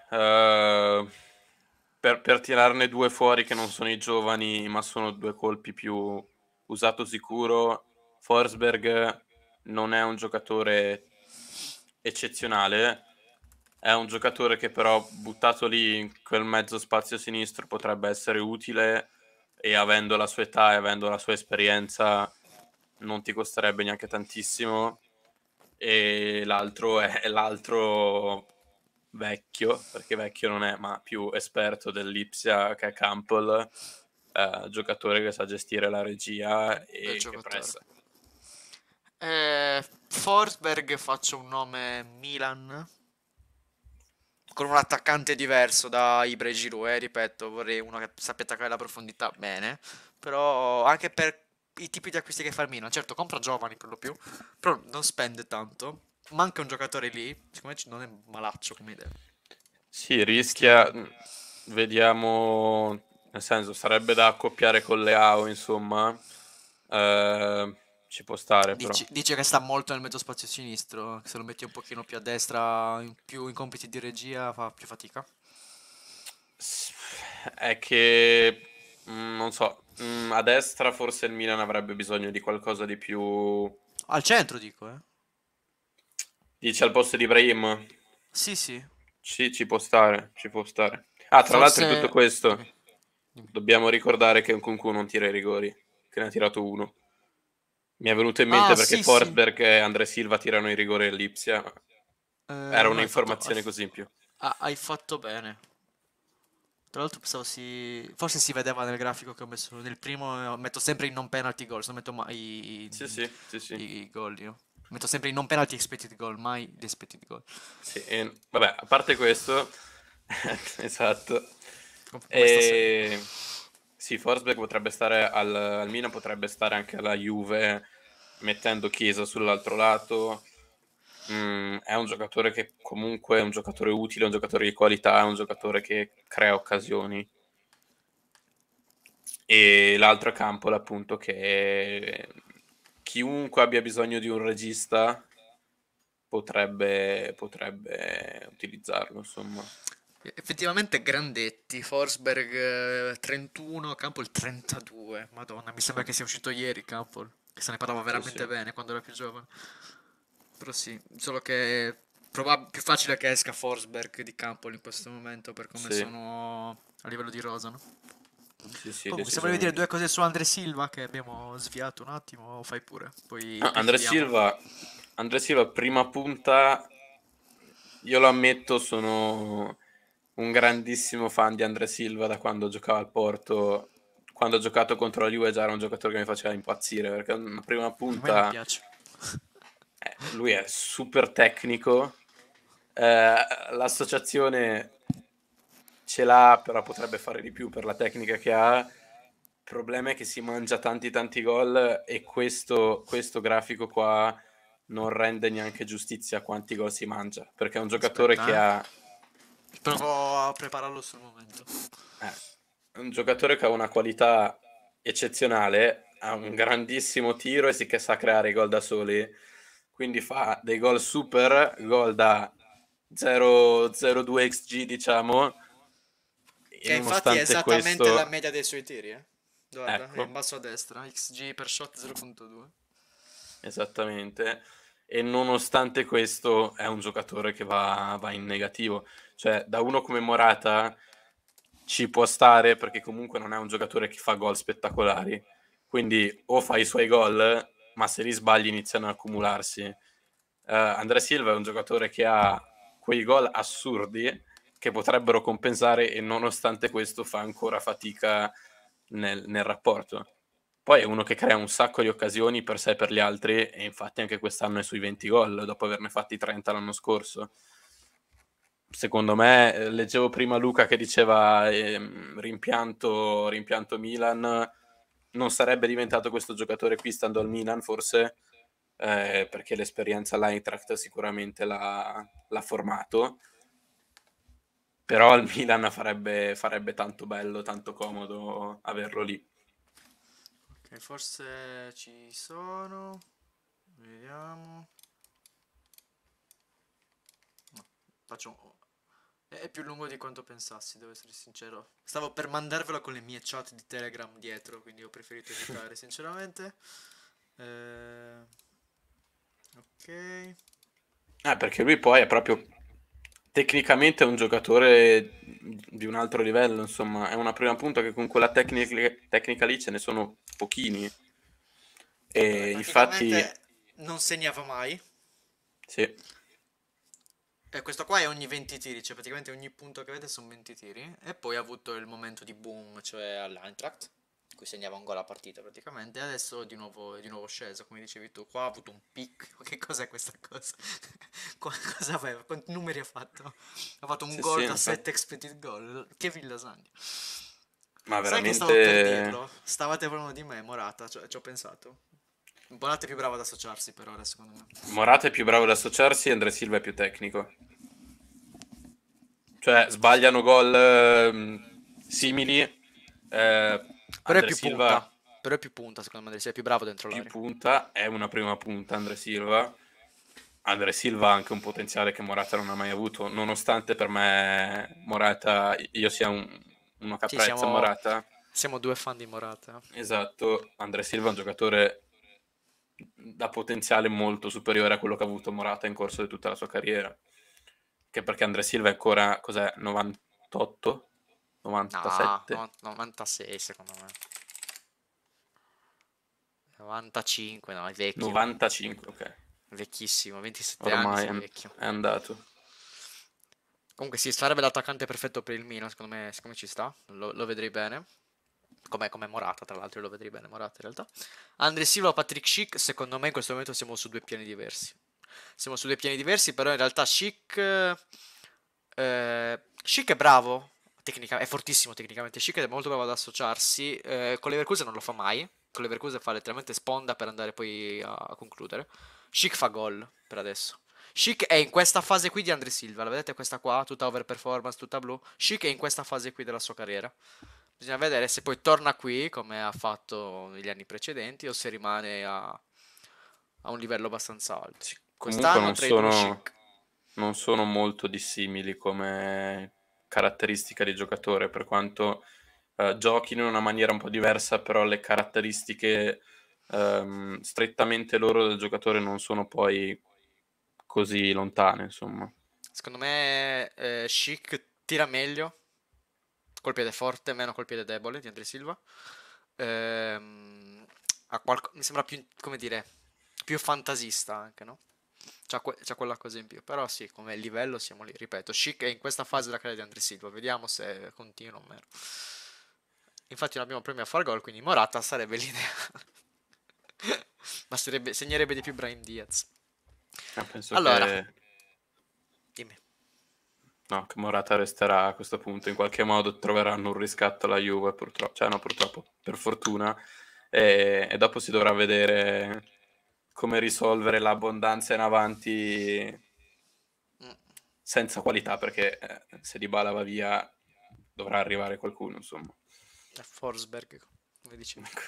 Uh, per, per tirarne due fuori che non sono i giovani, ma sono due colpi più usato sicuro. Forsberg non è un giocatore eccezionale, è un giocatore che però buttato lì in quel mezzo spazio sinistro potrebbe essere utile e avendo la sua età e avendo la sua esperienza non ti costerebbe neanche tantissimo. E l'altro è l'altro vecchio, perché vecchio non è, ma più esperto dell'Ipsia che è Campbell eh, giocatore che sa gestire la regia e che pressa. Eh, Forsberg faccio un nome Milan con un attaccante diverso da Ibre e Giroud, eh, ripeto, vorrei uno che sappia attaccare la profondità bene, però anche per i tipi di acquisti che fa il Milan, certo compra giovani per lo più, però non spende tanto, manca un giocatore lì, secondo me non è malaccio come idea. Sì, rischia, vediamo nel senso, sarebbe da accoppiare con Leao, insomma. Eh, ci può stare, dice, dice, che sta molto nel mezzo spazio sinistro, se lo metti un pochino più a destra, in più in compiti di regia, fa più fatica. È che, mm, non so, mm, a destra forse il Milan avrebbe bisogno di qualcosa di più... Al centro, dico, eh. Dice al posto di Ibrahim? Sì, sì. Ci, ci può stare, ci può stare. Ah, tra forse... l'altro tutto questo... Okay Dobbiamo ricordare che un Kunku non tira i rigori, che ne ha tirato uno. Mi è venuto in ah, mente ah, perché sì, Forsberg sì. e Andre Silva tirano i rigori all'Ipsia. Eh, Era un'informazione fatto, così in più. Ah, hai fatto bene. Tra l'altro pensavo si... Forse si vedeva nel grafico che ho messo nel primo, metto sempre i non penalty goals, non metto mai i, sì, sì, sì, sì. i goal io. Metto sempre i non penalty expected goal, mai gli expected goal. Sì, e... vabbè, a parte questo, <laughs> esatto e... Ehm, sì, Forsberg potrebbe stare al, al Mina, potrebbe stare anche alla Juve, mettendo Chiesa sull'altro lato. Mm, è un giocatore che comunque è un giocatore utile, è un giocatore di qualità, è un giocatore che crea occasioni. E l'altro è campo, appunto, che chiunque abbia bisogno di un regista potrebbe, potrebbe utilizzarlo, insomma. Effettivamente Grandetti, Forsberg 31, eh, Campbell 32. Madonna, mi sembra che sia uscito ieri Campbell, che se ne parlava veramente sì. bene quando era più giovane. Però sì, solo che è probab- più facile che esca Forsberg di Campbell in questo momento per come sì. sono a livello di rosa, no? Sì, sì, Comunque, se volevi dire due cose su Andre Silva che abbiamo sviato un attimo, fai pure. Poi ah, Andre, Silva, Andre Silva, prima punta, io lo ammetto, sono un grandissimo fan di Andre Silva da quando giocava al Porto. Quando ho giocato contro la Juve già era un giocatore che mi faceva impazzire perché una prima punta... <laughs> Eh, lui è super tecnico. Eh, l'associazione ce l'ha, però potrebbe fare di più per la tecnica che ha. Il problema è che si mangia tanti tanti gol e questo, questo grafico qua non rende neanche giustizia a quanti gol si mangia, perché è un giocatore Aspetta. che ha Provo a prepararlo sul momento. Eh, un giocatore che ha una qualità eccezionale, ha un grandissimo tiro e si che sa creare gol da soli. Quindi fa dei gol super, gol da 0-2 xg diciamo. Che infatti è esattamente questo... la media dei suoi tiri. Eh? Guarda, ecco. in basso a destra, xg per shot 0.2. Esattamente. E nonostante questo è un giocatore che va, va in negativo. Cioè, da uno come Morata ci può stare perché comunque non è un giocatore che fa gol spettacolari. Quindi o fa i suoi gol, ma se li sbagli iniziano ad accumularsi. Uh, Andrea Silva è un giocatore che ha quei gol assurdi che potrebbero compensare e nonostante questo fa ancora fatica nel, nel rapporto. Poi è uno che crea un sacco di occasioni per sé e per gli altri e infatti anche quest'anno è sui 20 gol dopo averne fatti 30 l'anno scorso secondo me, eh, leggevo prima Luca che diceva eh, rimpianto, rimpianto Milan, non sarebbe diventato questo giocatore qui stando al Milan forse, eh, perché l'esperienza all'Eintracht sicuramente l'ha, l'ha, formato, però al Milan farebbe, farebbe tanto bello, tanto comodo averlo lì. Ok, forse ci sono, vediamo. No, faccio è più lungo di quanto pensassi, devo essere sincero. Stavo per mandarvelo con le mie chat di Telegram dietro, quindi ho preferito evitare, <laughs> sinceramente. Eh... Ok. Ah, perché lui poi è proprio tecnicamente è un giocatore di un altro livello, insomma, è una prima punta che con quella tecnica, tecnica lì ce ne sono pochini. E infatti non segnava mai. Sì. Eh, questo qua è ogni 20 tiri, cioè praticamente ogni punto che vede sono 20 tiri. E poi ha avuto il momento di boom, cioè all'Eintracht, in cui segnava un gol a partita praticamente. E adesso di nuovo, è di nuovo sceso, come dicevi tu. Qua ha avuto un picco. <laughs> Che cos'è questa cosa? <laughs> cosa aveva? Quanti numeri ha fatto? Ha fatto un sì, gol sì, da 7 expected goal. Che villasagna. Ma veramente... Sai che stavo per dirlo? Stavate parlando di me, Morata, ci ho pensato. Morata è più bravo ad associarsi per ora, secondo me. Morata è più bravo ad associarsi Andre Silva è più tecnico. Cioè, sbagliano gol eh, simili. Eh, però è più Silva... punta. Però è più punta, secondo me, Andre Silva è più bravo dentro l'area. Più punta, è una prima punta Andre Silva. Andre Silva ha anche un potenziale che Morata non ha mai avuto, nonostante per me Morata, io sia un, uno caprezza sì, siamo, Morata. Siamo due fan di Morata. Esatto, Andre Silva è un giocatore da potenziale molto superiore a quello che ha avuto Morata in corso di tutta la sua carriera. Che perché Andrea Silva è ancora, cos'è, 98? 97? No, 96 secondo me. 95, no, è vecchio. 95, ok. Vecchissimo, 27 Ormai anni, è, è andato. Comunque sì, sarebbe l'attaccante perfetto per il Milan, secondo me, secondo me ci sta, lo, lo vedrei bene come, come Morata, tra l'altro, lo vedrei bene Morata in realtà. Andre Silva, Patrick Schick, secondo me in questo momento siamo su due piani diversi. Siamo su due piani diversi, però in realtà Schick... Eh, Schick è bravo, tecnica, è fortissimo tecnicamente, Schick è molto bravo ad associarsi, eh, con l'Everkusen non lo fa mai, con l'Everkusen fa letteralmente sponda per andare poi a, a concludere. Schick fa gol per adesso. Chic è in questa fase qui di Andre Silva, la vedete questa qua, tutta over performance, tutta blu. Chic è in questa fase qui della sua carriera. Bisogna vedere se poi torna qui come ha fatto negli anni precedenti o se rimane a, a un livello abbastanza alto. Quest'anno non sono, non sono molto dissimili come caratteristica di giocatore, per quanto uh, giochino in una maniera un po' diversa, però le caratteristiche um, strettamente loro del giocatore non sono poi così lontane, insomma. Secondo me eh, Chic tira meglio col piede forte, meno col piede debole di Andre Silva. Ehm, qualco, mi sembra più, come dire, più fantasista anche, no? C'ha, que- c'ha, quella cosa in più, però sì, come livello siamo lì, ripeto, Chic è in questa fase della carriera di Andre Silva, vediamo se continua o meno. Infatti non abbiamo premi a far gol, quindi Morata sarebbe l'idea. Basterebbe, <laughs> segnerebbe di più Brian Diaz. Ah, penso allora, che No, che Morata resterà a questo punto, in qualche modo troveranno un riscatto alla Juve, purtroppo, cioè no, purtroppo, per fortuna, e, e dopo si dovrà vedere come risolvere l'abbondanza in avanti senza qualità, perché eh, se Bala va via dovrà arrivare qualcuno, insomma. A Forsberg, come dicevo. Ecco.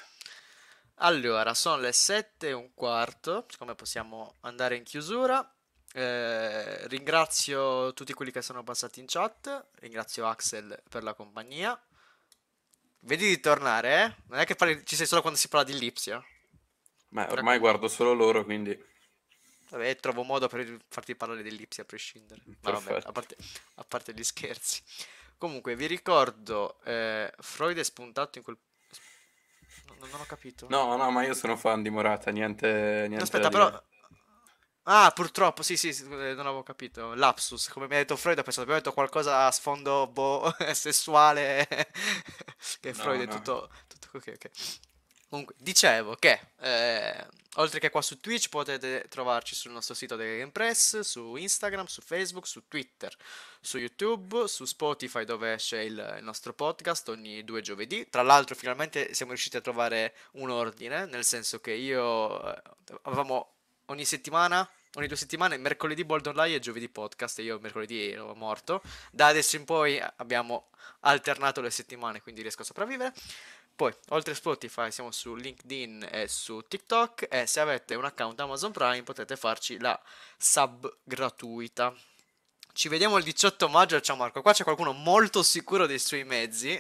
Allora, sono le 7 e un quarto, siccome possiamo andare in chiusura. Eh, ringrazio tutti quelli che sono passati in chat. Ringrazio Axel per la compagnia. Vedi di tornare, eh? Non è che parli... ci sei solo quando si parla di Lipsia. Eh? Ma ormai guardo solo loro, quindi... Vabbè, trovo modo per farti parlare di Lipsia a prescindere. Ma vabbè, a parte, a parte, gli scherzi. Comunque, vi ricordo, eh, Freud è spuntato in quel... Non, non, ho capito. No, no, ma io sono fan di Morata, niente... niente Aspetta, però... Ah, purtroppo, sì, sì, eh, non avevo capito. Lapsus, come mi ha detto Freud, ho pensato abbiamo detto qualcosa a sfondo boh, <laughs> sessuale. <laughs> che no, Freud no. è tutto, tutto ok, ok. Comunque, dicevo che eh, oltre che qua su Twitch potete trovarci sul nostro sito The Game Press, su Instagram, su Facebook, su Twitter, su YouTube, su Spotify dove esce il, il nostro podcast ogni due giovedì. Tra l'altro finalmente siamo riusciti a trovare un ordine, nel senso che io eh, avevamo ogni settimana, ogni due settimane, mercoledì Bold Online e giovedì podcast, e io mercoledì ero morto. Da adesso in poi abbiamo alternato le settimane, quindi riesco a sopravvivere. Poi, oltre a Spotify, siamo su LinkedIn e su TikTok e se avete un account Amazon Prime potete farci la sub gratuita. Ci vediamo il 18 maggio, ciao Marco. Qua c'è qualcuno molto sicuro dei suoi mezzi,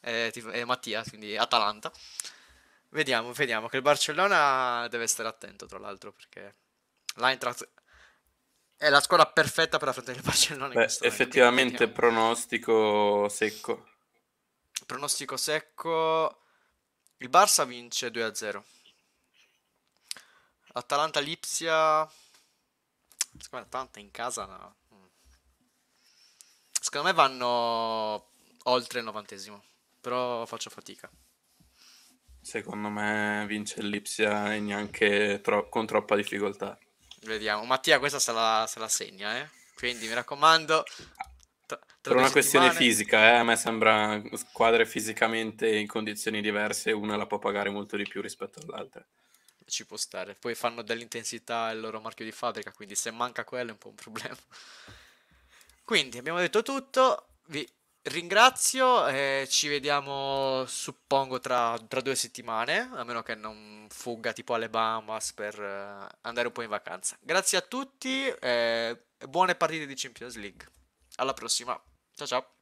eh, è Mattia, quindi Atalanta. Vediamo, vediamo, che il Barcellona deve stare attento tra l'altro perché l'Eintracht è la squadra perfetta per affrontare il Barcellona. Beh, effettivamente momento, pronostico secco. Pronostico secco. Il Barça vince 2-0. Atalanta Lipsia. Secondo me Atalanta in casa. No. Secondo me vanno oltre il novantesimo. Però faccio fatica. Secondo me vince Lipsia e neanche tro- con troppa difficoltà. Vediamo. Mattia questa se la, se la segna, eh? Quindi mi raccomando. Tra, tra per una questione settimane... fisica, eh? a me sembra squadre fisicamente in condizioni diverse, una la può pagare molto di più rispetto all'altra. Ci può stare. Poi fanno dell'intensità il loro marchio di fabbrica, quindi se manca quello è un po' un problema. Quindi abbiamo detto tutto. Vi ringrazio e ci vediamo suppongo tra, tra, due settimane, a meno che non fugga tipo alle Bahamas per eh, andare un po' in vacanza. Grazie a tutti e buone partite di Champions League. Alla prossima. Ciao ciao.